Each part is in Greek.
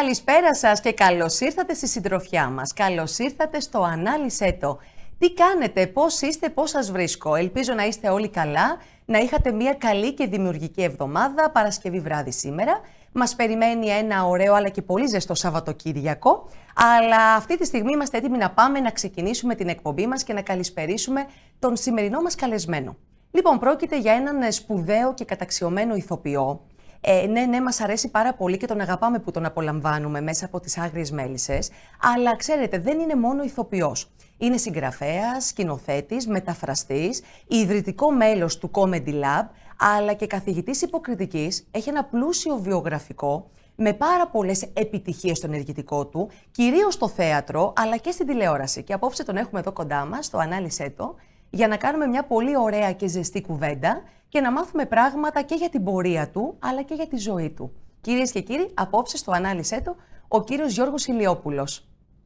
Καλησπέρα σας και καλώς ήρθατε στη συντροφιά μας. Καλώς ήρθατε στο Ανάλυσε το. Τι κάνετε, πώς είστε, πώς σας βρίσκω. Ελπίζω να είστε όλοι καλά, να είχατε μια καλή και δημιουργική εβδομάδα, Παρασκευή βράδυ σήμερα. Μας περιμένει ένα ωραίο αλλά και πολύ ζεστό Σαββατοκύριακο. Αλλά αυτή τη στιγμή είμαστε έτοιμοι να πάμε να ξεκινήσουμε την εκπομπή μας και να καλησπερίσουμε τον σημερινό μας καλεσμένο. Λοιπόν, πρόκειται για έναν σπουδαίο και καταξιωμένο ηθοποιό, ε, ναι, ναι, μας αρέσει πάρα πολύ και τον αγαπάμε που τον απολαμβάνουμε μέσα από τις άγριες μέλισσες. Αλλά ξέρετε, δεν είναι μόνο ηθοποιός. Είναι συγγραφέας, σκηνοθέτης, μεταφραστής, ιδρυτικό μέλος του Comedy Lab, αλλά και καθηγητής υποκριτικής. Έχει ένα πλούσιο βιογραφικό με πάρα πολλές επιτυχίες στο ενεργητικό του, κυρίως στο θέατρο, αλλά και στην τηλεόραση. Και απόψε τον έχουμε εδώ κοντά μας, το ανάλυσε το, για να κάνουμε μια πολύ ωραία και ζεστή κουβέντα και να μάθουμε πράγματα και για την πορεία του, αλλά και για τη ζωή του. Κυρίες και κύριοι, απόψε στο ανάλυσέ του ο κύριος Γιώργος Ηλιόπουλος.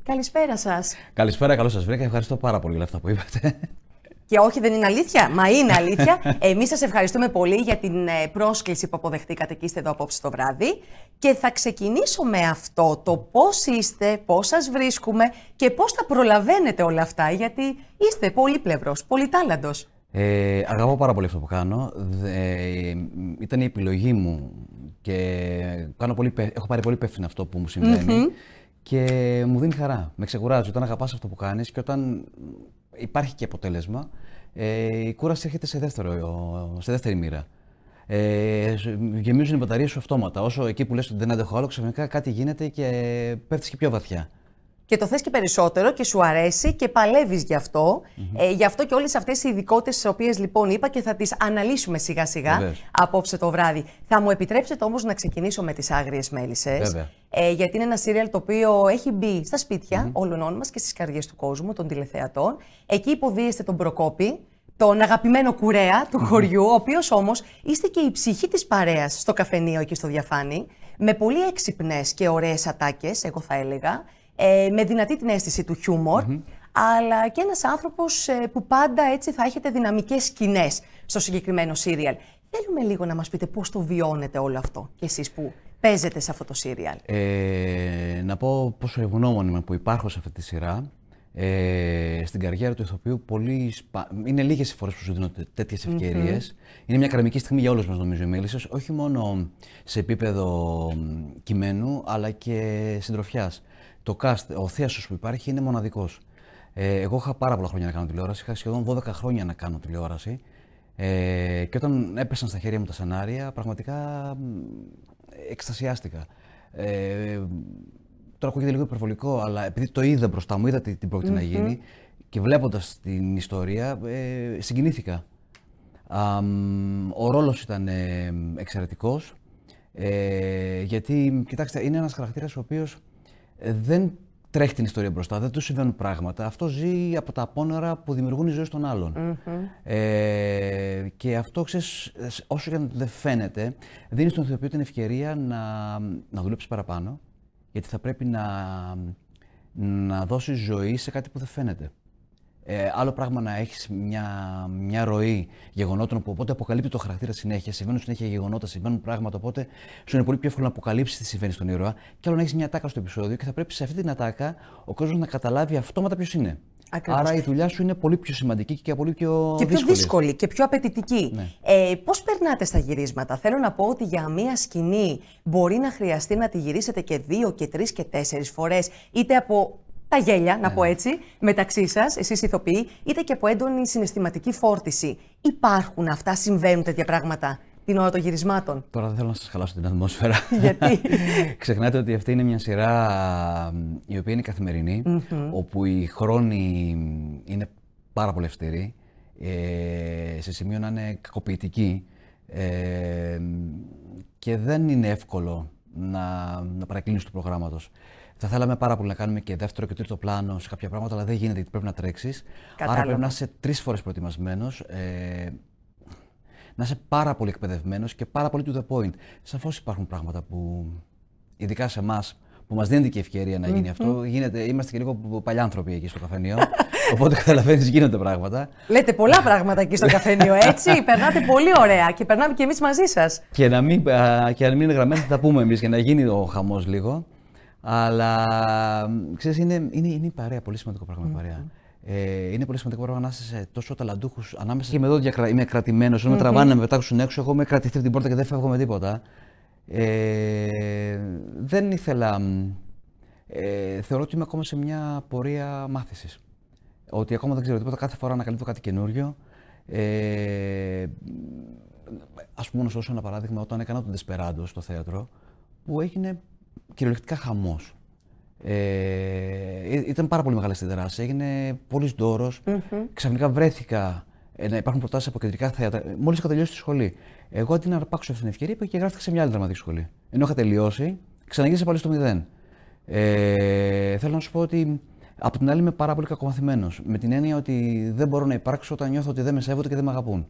Καλησπέρα σας. Καλησπέρα, καλώς σας βρήκα. Ευχαριστώ πάρα πολύ για αυτά που είπατε. Και όχι, δεν είναι αλήθεια. Μα είναι αλήθεια. Εμείς σας ευχαριστούμε πολύ για την ε, πρόσκληση που αποδεχτήκατε και είστε εδώ απόψε το βράδυ. Και θα ξεκινήσω με αυτό το πώς είστε, πώς σας βρίσκουμε και πώς τα προλαβαίνετε όλα αυτά. Γιατί είστε πολύπλευρος, πολυτάλαντος. Ε, αγαπώ πάρα πολύ αυτό που κάνω. ήταν η επιλογή μου και κάνω πολύ, έχω πάρει πολύ υπεύθυνο αυτό που μου συμβαινει και μου δίνει χαρά. Με ξεκουράζει όταν αγαπάς αυτό που κάνεις και όταν υπάρχει και αποτέλεσμα, ε, η κούραση έρχεται σε, δεύτερο, σε δεύτερη μοίρα. Ε, γεμίζουν οι μπαταρίες σου αυτόματα. Όσο εκεί που λες ότι δεν αντέχω άλλο, ξαφνικά κάτι γίνεται και πέφτεις και πιο βαθιά και το θες και περισσότερο και σου αρέσει και παλεύεις γι' αυτο Ε, γι' αυτό και όλες αυτές οι ειδικότητες τις οποίες λοιπόν είπα και θα τις αναλύσουμε σιγά σιγά απόψε το βράδυ. Θα μου επιτρέψετε όμως να ξεκινήσω με τις άγριες μέλισσες. Ε, γιατί είναι ένα σύριαλ το οποίο έχει μπει στα σπίτια mm-hmm. όλων μας και στις καρδιές του κόσμου, των τηλεθεατών. Εκεί υποδίεστε τον Προκόπη, τον αγαπημένο κουρέα του χωριού, ο οποίος όμως είστε και η ψυχή της παρέας στο καφενείο εκεί στο διαφάνη, με πολύ έξυπνες και ωραίες ατάκες, εγώ θα έλεγα ε, με δυνατή την αίσθηση του χιουμορ, αλλά και ένας άνθρωπος ε, που πάντα έτσι θα έχετε δυναμικές σκηνές στο συγκεκριμένο σύριαλ. Θέλουμε λίγο να μας πείτε πώς το βιώνετε όλο αυτό και εσείς που παίζετε σε αυτό το σύριαλ. Ε, να πω πόσο ευγνώμων είμαι που υπάρχω σε αυτή τη σειρά. Ε, στην καριέρα του ηθοποιού πολύ σπα... είναι λίγες οι φορές που σου δίνονται τέτοιες ευκαιρίες. Είναι μια καρμική στιγμή για όλους μας νομίζω οι όχι μόνο σε επίπεδο κειμένου αλλά και συντροφιάς το cast, ο θέατρο που υπάρχει είναι μοναδικός. Ε, εγώ είχα πάρα πολλά χρόνια να κάνω τηλεόραση. Είχα σχεδόν 12 χρόνια να κάνω τηλεόραση. Ε, και όταν έπεσαν στα χέρια μου τα σενάρια, πραγματικά εκστασιάστηκα. Ε, τώρα ακούγεται λίγο υπερβολικό, αλλά επειδή το είδα μπροστά μου, είδα τι, τι προκειται να γίνει και βλέποντας την ιστορία, ε, συγκινήθηκα. Α, ο ρόλος ήταν ε, εξαιρετικός, ε, γιατί, κοιτάξτε, είναι ένας χαρακτήρας ο οποίος. Ε, δεν τρέχει την ιστορία μπροστά, δεν τους συμβαίνουν πράγματα. Αυτό ζει από τα απόνερα που δημιουργούν οι ζωές των αλλων ε, και αυτό, ξέρεις όσο και αν δεν φαίνεται, δίνει στον ηθοποιό την ευκαιρία να, να δουλέψει παραπάνω, γιατί θα πρέπει να, να δώσει ζωή σε κάτι που δεν φαίνεται. Ε, άλλο πράγμα να έχεις μια, μια ροή γεγονότων που οπότε αποκαλύπτει το χαρακτήρα συνέχεια. Συμβαίνουν συνέχεια γεγονότα, συμβαίνουν πράγματα. Οπότε σου είναι πολύ πιο εύκολο να αποκαλύψεις τι συμβαίνει στον ήρωα. Και άλλο να έχεις μια τάκα στο επεισόδιο και θα πρέπει σε αυτή την τάκα ο κόσμος να καταλάβει αυτόματα ποιος είναι. Άρα η δουλειά σου είναι πολύ πιο σημαντική και πολύ πιο, και πιο δύσκολη. δύσκολη και πιο απαιτητική. Ναι. Ε, Πώς περνάτε στα γυρίσματα, Θέλω να πω ότι για μία σκηνή μπορεί να χρειαστεί να τη γυρίσετε και δύο και τρεις και τέσσερις φορές, είτε από τα γέλια, να πω ναι. έτσι, μεταξύ σας, εσείς ηθοποιοί, είτε και από έντονη συναισθηματική φόρτιση. Υπάρχουν αυτά, συμβαίνουν τέτοια πράγματα την ώρα των γυρισμάτων. Τώρα δεν θέλω να σας χαλάσω την ατμόσφαιρα. Γιατί. Ξεχνάτε ότι αυτή είναι μια σειρά η οποία είναι όπου οι χρόνοι είναι πάρα πολύ αυστηροί, ε, σε σημείο να είναι κακοποιητικοί ε, και δεν είναι εύκολο να, να παρακλίνεις του προγράμματος. Θα θέλαμε πάρα πολύ να κάνουμε και δεύτερο και τρίτο πλάνο σε κάποια πράγματα, αλλά δεν γίνεται γιατί πρέπει να τρέξεις. Άρα πρέπει να είσαι τρεις φορές προετοιμασμένος. Ε, να είσαι πάρα πολύ εκπαιδευμένος και πάρα πολύ to the point. Σαφώς υπάρχουν πράγματα που, ειδικά σε εμάς, που μας δίνεται και ευκαιρία να γινει αυτό. Γίνεται, είμαστε και λίγο παλιάνθρωποι εκεί στο καφενείο. οπότε καταλαβαίνεις, γίνονται πράγματα. Λέτε πολλά πράγματα εκεί στο καφενείο, έτσι. περνάτε πολύ ωραία και περνάμε και εμείς μαζί σας. Και να και να μην είναι γραμμένα, θα τα πούμε εμείς για να γίνει ο χαμός λίγο. Αλλά ξέρεις, είναι, είναι, είναι η παρέα. Πολύ σημαντικό πράγμα παρέα. Ε, είναι πολύ σημαντικό πράγμα να είσαι τόσο ταλαντούχους ανάμεσα. Και με εδώ διακρα... είμαι κρατημένος. Όταν mm-hmm. με τραβάνε να με πετάξουν έξω, εγώ είμαι κρατηθεί από την πόρτα και δεν φεύγω με τίποτα. Ε, δεν ήθελα. Ε, θεωρώ ότι είμαι ακόμα σε μια πορεία μάθησης. Ότι ακόμα δεν ξέρω τίποτα. Κάθε φορά ανακαλύπτω κάτι καινούριο. Ε, Ας πούμε, να σου δώσω ένα παράδειγμα. Όταν έκανα τον Τεσπεράντο στο θέατρο, που έγινε κυριολεκτικά χαμός. Ε, ε, ήταν πάρα πολύ μεγάλε τεδράσει. Έγινε πολύ mm-hmm. Ξαφνικά βρέθηκα ε, να υπάρχουν προτάσεις από κεντρικά θέατρα. Μόλις είχα τελειώσει τη σχολή. Εγώ αντί να αρπάξω αυτή την ευκαιρία πήγα και γράφτηκα σε μια άλλη δραματική σχολή. Ενώ είχα τελειώσει, ξαναγύρισα πάλι στο μηδέν. Ε, θέλω να σου πω ότι από την άλλη είμαι πάρα πολύ κακομαθημένος. Με την έννοια ότι δεν μπορώ να υπάρξω όταν νιώθω ότι δεν με σέβονται και δεν με αγαπούν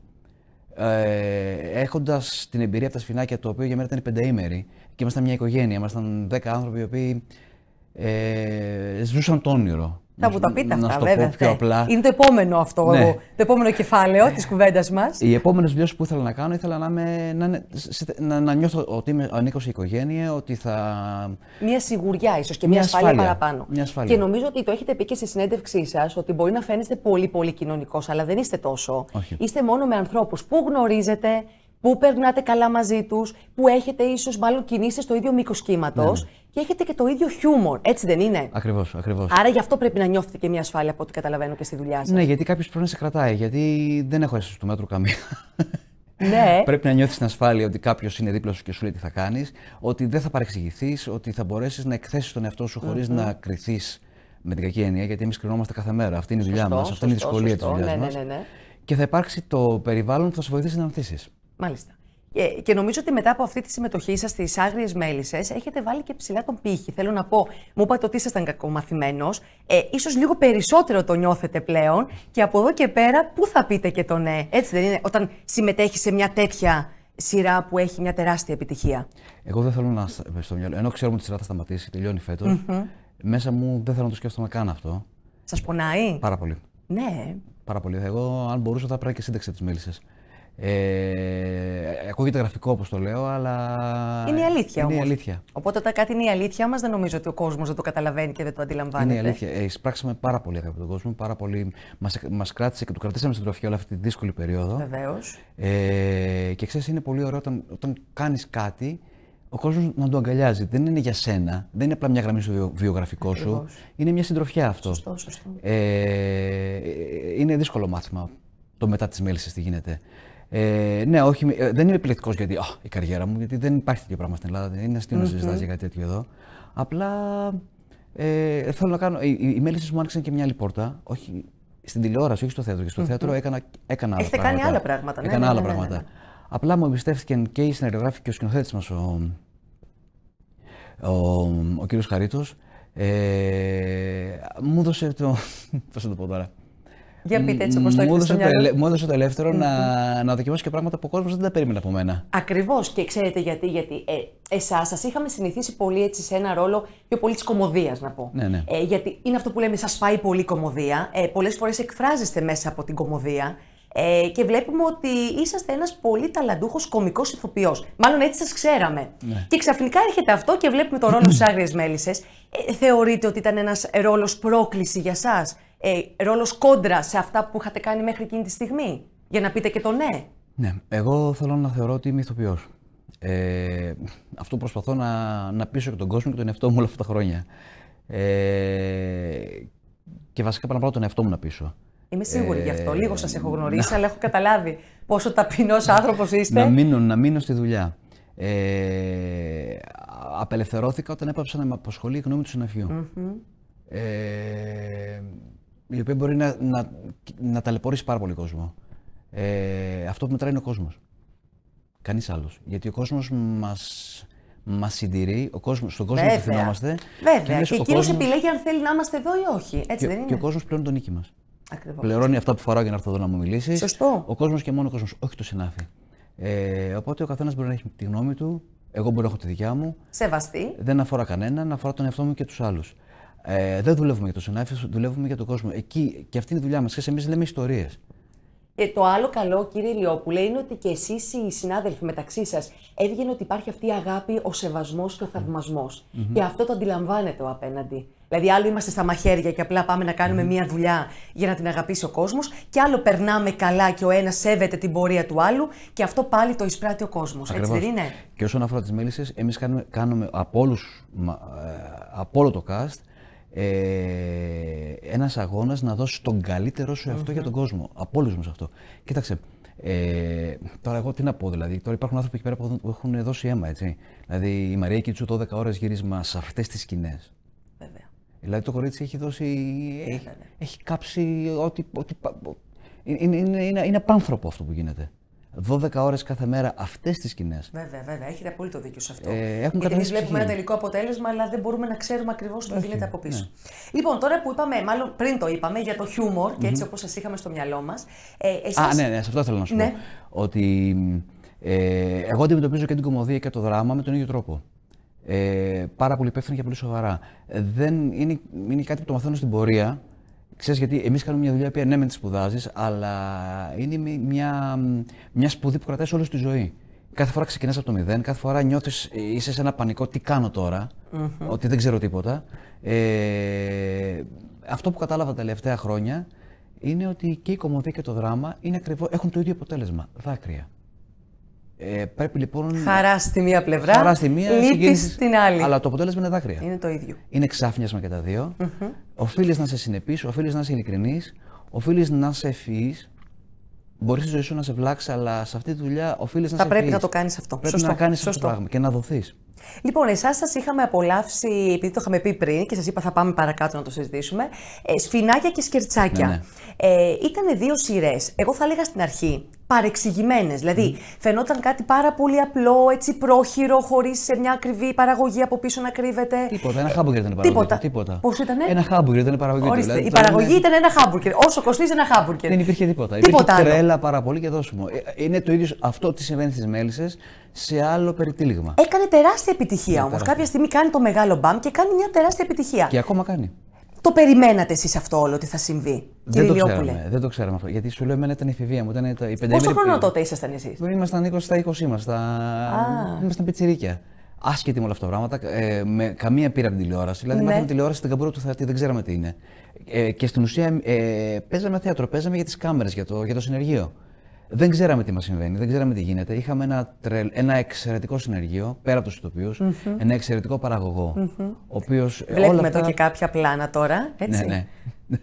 ε, έχοντας την εμπειρία από τα σφινάκια, το οποίο για μένα ήταν πενταήμερη και ήμασταν μια οικογένεια, ήμασταν δέκα άνθρωποι οι οποίοι ε, ζούσαν το όνειρο. Θα μου τα πείτε αυτά, να βέβαια. Είναι το επόμενο αυτό, ναι. το επόμενο κεφάλαιο της κουβέντας μας. Οι επόμενες βιώσει που ήθελα να κάνω, ήθελα να, είμαι, να, να, νιώθω ότι είμαι, ανήκως σε οικογένεια, ότι θα. Μια σιγουριά, ίσως και μια, μια ασφάλεια, παραπάνω. Και νομίζω ότι το έχετε πει και στη συνέντευξή σας, ότι μπορεί να φαίνεστε πολύ, πολύ κοινωνικός, αλλά δεν είστε τόσο. Είστε μόνο με ανθρώπους που γνωρίζετε που περνάτε καλά μαζί τους, που έχετε ίσως μάλλον κινήσει στο ίδιο μήκος κύματος ναι, ναι, και έχετε και το ίδιο χιούμορ, έτσι δεν είναι. Ακριβώς, ακριβώς. Άρα γι' αυτό πρέπει να νιώθετε και μια ασφάλεια από ό,τι καταλαβαίνω και στη δουλειά σας. Ναι, γιατί κάποιος πρέπει να σε κρατάει, γιατί δεν έχω αίσθηση του μέτρου καμία. Ναι. πρέπει να νιώθεις την ασφάλεια ότι κάποιος είναι δίπλα σου και σου λέει τι θα κάνεις, ότι δεν θα παρεξηγηθείς, ότι θα μπορέσεις να εκθέσεις τον εαυτό σου χωρι mm-hmm. να κρυθείς με την κακή έννοια, γιατί εμείς κρινόμαστε κάθε μέρα. Αυτή είναι η δουλειά μας, αυτή είναι η δυσκολία της δουλειά μα. Και θα υπάρξει το περιβάλλον που θα σε βοηθήσει να ανθίσει. Μάλιστα. Και, νομίζω ότι μετά από αυτή τη συμμετοχή σας στις άγριες μέλισσες, έχετε βάλει και ψηλά τον πύχη. Θέλω να πω, μου είπατε ότι ήσασταν κακομαθημένος. Ε, ίσως λίγο περισσότερο το νιώθετε πλέον. Και από εδώ και πέρα, πού θα πείτε και το ναι. Ε, έτσι δεν είναι, όταν συμμετέχει σε μια τέτοια σειρά που έχει μια τεράστια επιτυχία. Εγώ δεν θέλω να. Στο μυαλό, ενώ ξέρουμε ότι η σειρά θα σταματήσει, τελειώνει Μέσα μου δεν θέλω να το σκέφτομαι καν αυτό. Σας πονάει. Πάρα πολύ. Ναι. Πάρα πολύ. Εγώ, αν μπορούσα, θα έπρεπε και σύνταξη τη μέλισσα. Ε, ακούγεται γραφικό όπως το λέω, αλλά. Είναι η αλήθεια όμω. Είναι η αλήθεια. Οπότε όταν κάτι είναι η αλήθεια μας, δεν νομίζω ότι ο κόσμος δεν το καταλαβαίνει και δεν το αντιλαμβάνεται. Είναι η αλήθεια. Ε, εισπράξαμε πάρα πολύ αγάπη τον κόσμο. Πάρα πολύ... Μας μας κράτησε και του κρατήσαμε στην τροφιά όλη αυτή τη δύσκολη περίοδο. Βεβαίως. Ε, και ξέρεις, είναι πολύ ωραίο όταν, όταν κάνεις κάτι ο κόσμος να το αγκαλιάζει. Δεν είναι για σένα, δεν είναι απλά μια γραμμή στο βιογραφικό σου. Είναι μια συντροφιά αυτό. Σωστό, σωστό. Ε, ε, ε, ε είναι δύσκολο μάθημα το μετά της μέληση τι γίνεται. Ε, ναι, όχι, ε, δεν είμαι επιλεκτικός γιατί oh, η καριέρα μου, γιατί δεν υπάρχει τέτοιο πράγμα στην Ελλάδα. Δεν είναι αστείο mm-hmm. να για κάτι τέτοιο εδώ. Απλά ε, θέλω να κάνω. Οι, οι μου άνοιξαν και μια άλλη πόρτα. Όχι στην τηλεόραση, όχι στο θέατρο. Και στο θέατρο έκανα, έκανα άλλα πράγματα. κάνει άλλα πράγματα. Ναι, έκανα ναι, άλλα ναι, πράγματα. Απλά μου εμπιστεύτηκαν και οι συνεργογράφοι και ο σκηνοθέτης μας, ο, ο, ο, κύριος Χαρίτος. Ε, μου δώσε το. Πώς θα το πω τώρα. Για πείτε έτσι όπως το έχετε Μου έδωσε το ελευθερο να, mm-hmm. να δοκιμάσω και πράγματα που ο κόσμος δεν τα περίμενε από μένα. Ακριβώς. Και ξέρετε γιατί. Γιατί ε, εσάς σας είχαμε συνηθίσει πολύ έτσι σε ένα ρόλο πιο πολύ της κομμωδίας, να πω. Ναι, ναι. Ε, γιατί είναι αυτό που λέμε, σας φάει πολύ κομμωδία. Ε, Πολλές φορές εκφράζεστε μέσα από την κομμωδία. Ε, και βλέπουμε ότι είσαστε ένας πολύ ταλαντούχος κωμικό ηθοποιός. Μάλλον έτσι σας ξέραμε. Ναι. Και ξαφνικά έρχεται αυτό και βλέπουμε το ρόλο στι Άγριε Μέλισσες. Ε, θεωρείτε ότι ήταν ένας ρόλος πρόκληση για σας ε, ρόλος κόντρα σε αυτά που είχατε κάνει μέχρι εκείνη τη στιγμή, για να πείτε και το ναι. Ναι, εγώ θέλω να θεωρώ ότι είμαι ηθοποιός. Ε, αυτό προσπαθώ να, να πείσω και τον κόσμο και τον εαυτό μου όλα αυτά τα χρόνια. Ε, και βασικά πάνω απ' τον εαυτό μου να πείσω. Είμαι σίγουρη ε, γι' αυτό. Ε, Λίγο σας έχω γνωρίσει, αλλά έχω καταλάβει πόσο ταπεινός άνθρωπος είστε. Να μείνω, να μείνω στη δουλειά. Ε, απελευθερώθηκα όταν έπαψα να με απασχολεί η γνώμη του συναφιου mm η οποία μπορεί να, να, να ταλαιπωρήσει πάρα πολύ κόσμο. Ε, αυτό που μετράει είναι ο κόσμος. Κανείς άλλος. Γιατί ο κόσμος μας μας συντηρεί, ο κόσμος, στον κόσμο που θυμόμαστε. Βέβαια. Και, και εκείνο επιλέγει αν θέλει να είμαστε εδώ ή όχι. Έτσι και, δεν είναι. Και ο κόσμος πληρώνει το νίκη μας. Πληρώνει αυτά που φοράω για να έρθω εδώ να μου μιλήσεις. Σωστό. Ο κόσμος και μόνο ο κόσμος, όχι το συνάφι. Ε, οπότε ο καθένας μπορεί να έχει τη γνώμη του, εγώ μπορώ να έχω τη δικιά μου. Σεβαστή. Δεν αφορά κανέναν, αφορά τον εαυτό μου και τους άλλους. Ε, δεν δουλεύουμε για το συνάφιο, δουλεύουμε για τον κόσμο. Εκεί και αυτή είναι η δουλειά μας. εμείς λέμε ιστορίες. Και ε, το άλλο καλό, κύριε Λιόπουλε, είναι ότι και εσείς οι συνάδελφοι μεταξύ σας έβγαινε ότι υπάρχει αυτή η αγάπη, ο σεβασμός και ο θαυμασμός. Mm-hmm. Και αυτό το αντιλαμβάνεται ο απέναντι. Δηλαδή, άλλο είμαστε στα μαχαίρια και απλά πάμε να κάνουμε mm-hmm. μία δουλειά για να την αγαπήσει ο κόσμος, και άλλο περνάμε καλά και ο ένας σέβεται την πορεία του άλλου, και αυτό πάλι το εισπράττει ο κόσμος. Έτσι δεν είναι. Και όσον αφορά τις μέλησε, εμείς κάνουμε, κάνουμε από, όλους, ε, από όλο το cast ε, ένας αγώνας να δώσει τον καλύτερό σου εαυτο για τον κόσμο. Από όλους αυτό. Κοίταξε. Ε, τώρα, εγώ τι να πω, δηλαδή. Τώρα υπάρχουν άνθρωποι εκεί πέρα που έχουν δώσει αίμα, έτσι. Δηλαδή, η Μαρία Κιτσού 12 ώρες γύρισμα σε αυτές τις σκηνές. Βέβαια. Δηλαδή, το κορίτσι έχει δώσει. Ε, έχει, κάψει ό,τι. ό,τι είναι, είναι, είναι, είναι απάνθρωπο αυτό που γίνεται. 12 ώρες κάθε μέρα αυτές τις σκηνές. Βέβαια, βέβαια. Έχετε απόλυτο δίκιο σε αυτό. Ε, έχουν εμείς βλέπουμε ένα τελικό αποτέλεσμα, αλλά δεν μπορούμε να ξέρουμε ακριβώς τι γίνεται από πίσω. Ναι. Λοιπόν, τώρα που είπαμε, μάλλον πριν το είπαμε, για το χιούμορ mm-hmm. και έτσι όπως σας είχαμε στο μυαλό μας. Ε, εσείς... Α, ναι, ναι, σε αυτό θέλω να σου ναι. πω. Ότι ε, εγώ αντιμετωπίζω και την κομμωδία και το δράμα με τον ίδιο τρόπο. Ε, πάρα πολύ υπεύθυνη και πολύ σοβαρά. Ε, δεν, είναι, είναι κάτι που το μαθαίνω στην πορεία Ξέρεις γιατί εμείς κάνουμε μια δουλειά που ναι μεν τη σπουδάζεις, αλλά είναι μια, μια σπουδή που κρατάει όλη τη ζωή. Κάθε φορά ξεκινάς από το μηδέν, κάθε φορά νιώθεις, ε, είσαι σε ένα πανικό, τι κάνω ότι δεν ξέρω τίποτα. Ε, αυτό που κατάλαβα τα τελευταία χρόνια είναι ότι και η κομμωδία και το δράμα είναι ακριβώς, έχουν το ίδιο αποτέλεσμα, δάκρυα. Ε, πρέπει λοιπόν. Χαρά στη μία πλευρά. μία, λύπη στην άλλη. Αλλά το αποτέλεσμα είναι δάκρυα. Είναι το ίδιο. Είναι ξάφνιασμα και τα δυο Οφείλεις να είσαι συνεπή, οφείλεις να είσαι ειλικρινής, οφείλεις να είσαι ευφυή. Μπορείς στη ζωή σου να σε βλάξεις, αλλά σε αυτή τη δουλειά οφείλεις να Θα πρέπει να το κάνεις αυτό. Πρέπει Σωστό. να κάνεις αυτό το πράγμα και να δοθείς. Λοιπόν, εσάς σας είχαμε απολαύσει, επειδή το είχαμε πει πριν και σας είπα θα πάμε παρακάτω να το συζητήσουμε, ε, σφινάκια και σκερτσάκια. Ναι, ναι, Ε, ήταν δύο σειρές. Εγώ θα έλεγα στην αρχή παρεξηγημένες. Δηλαδή, mm. φαινόταν κάτι πάρα πολύ απλό, έτσι πρόχειρο, χωρίς σε μια ακριβή παραγωγή από πίσω να κρύβεται. Τίποτα. Ένα χάμπουργκερ ήταν παραγωγή. Τίποτα. τίποτα. Πώς ήταν? Ένα χάμπουργκερ ήταν παραγωγή. Ορίστε, δηλαδή, η παραγωγή ήταν ένα χάμπουργκερ. Όσο κοστίζει ένα χάμπουργκερ. Δεν υπήρχε τίποτα. τίποτα υπήρχε τρέλα πάρα πολύ και δώσιμο. Ε, ε, είναι το ίδιο αυτό τι συμβαίνει στις μέλισσες σε άλλο περιτύλιγμα. Έκανε τεράστια επιτυχία ναι, όμως. Κάποια στιγμή κάνει το μεγάλο μπαμ και κάνει μια τεράστια επιτυχία. Και ακόμα κάνει το περιμένατε εσείς αυτό όλο ότι θα συμβεί, δεν το Λιόπουλε. Δεν το ξέραμε αυτό. Γιατί σου λέω, εμένα ήταν η εφηβεία μου. Ήταν η Πόσο Πόσο χρόνο τότε ήσασταν εσείς. Ήμασταν 20 στα 20, ήμασταν. Ήμασταν πιτσιρίκια. Άσχετη με όλα αυτά τα πράγματα, ε, με καμία πείρα από την τηλεόραση. Δηλαδή, ναι. μάθαμε τηλεόραση στην καμπούρα του θεατή, δεν ξέραμε τι είναι. Ε, και στην ουσία ε, παίζαμε θέατρο, παίζαμε για τις κάμερες, για για το συνεργείο. Δεν ξέραμε τι μας συμβαίνει, δεν ξέραμε τι γίνεται. Είχαμε ένα, ένα εξαιρετικό συνεργείο, πέρα από τους ηθοποιου ένα εξαιρετικό Ο Βλέπουμε όλα εδώ και κάποια πλάνα τώρα, ναι, έτσι. Ναι, ναι.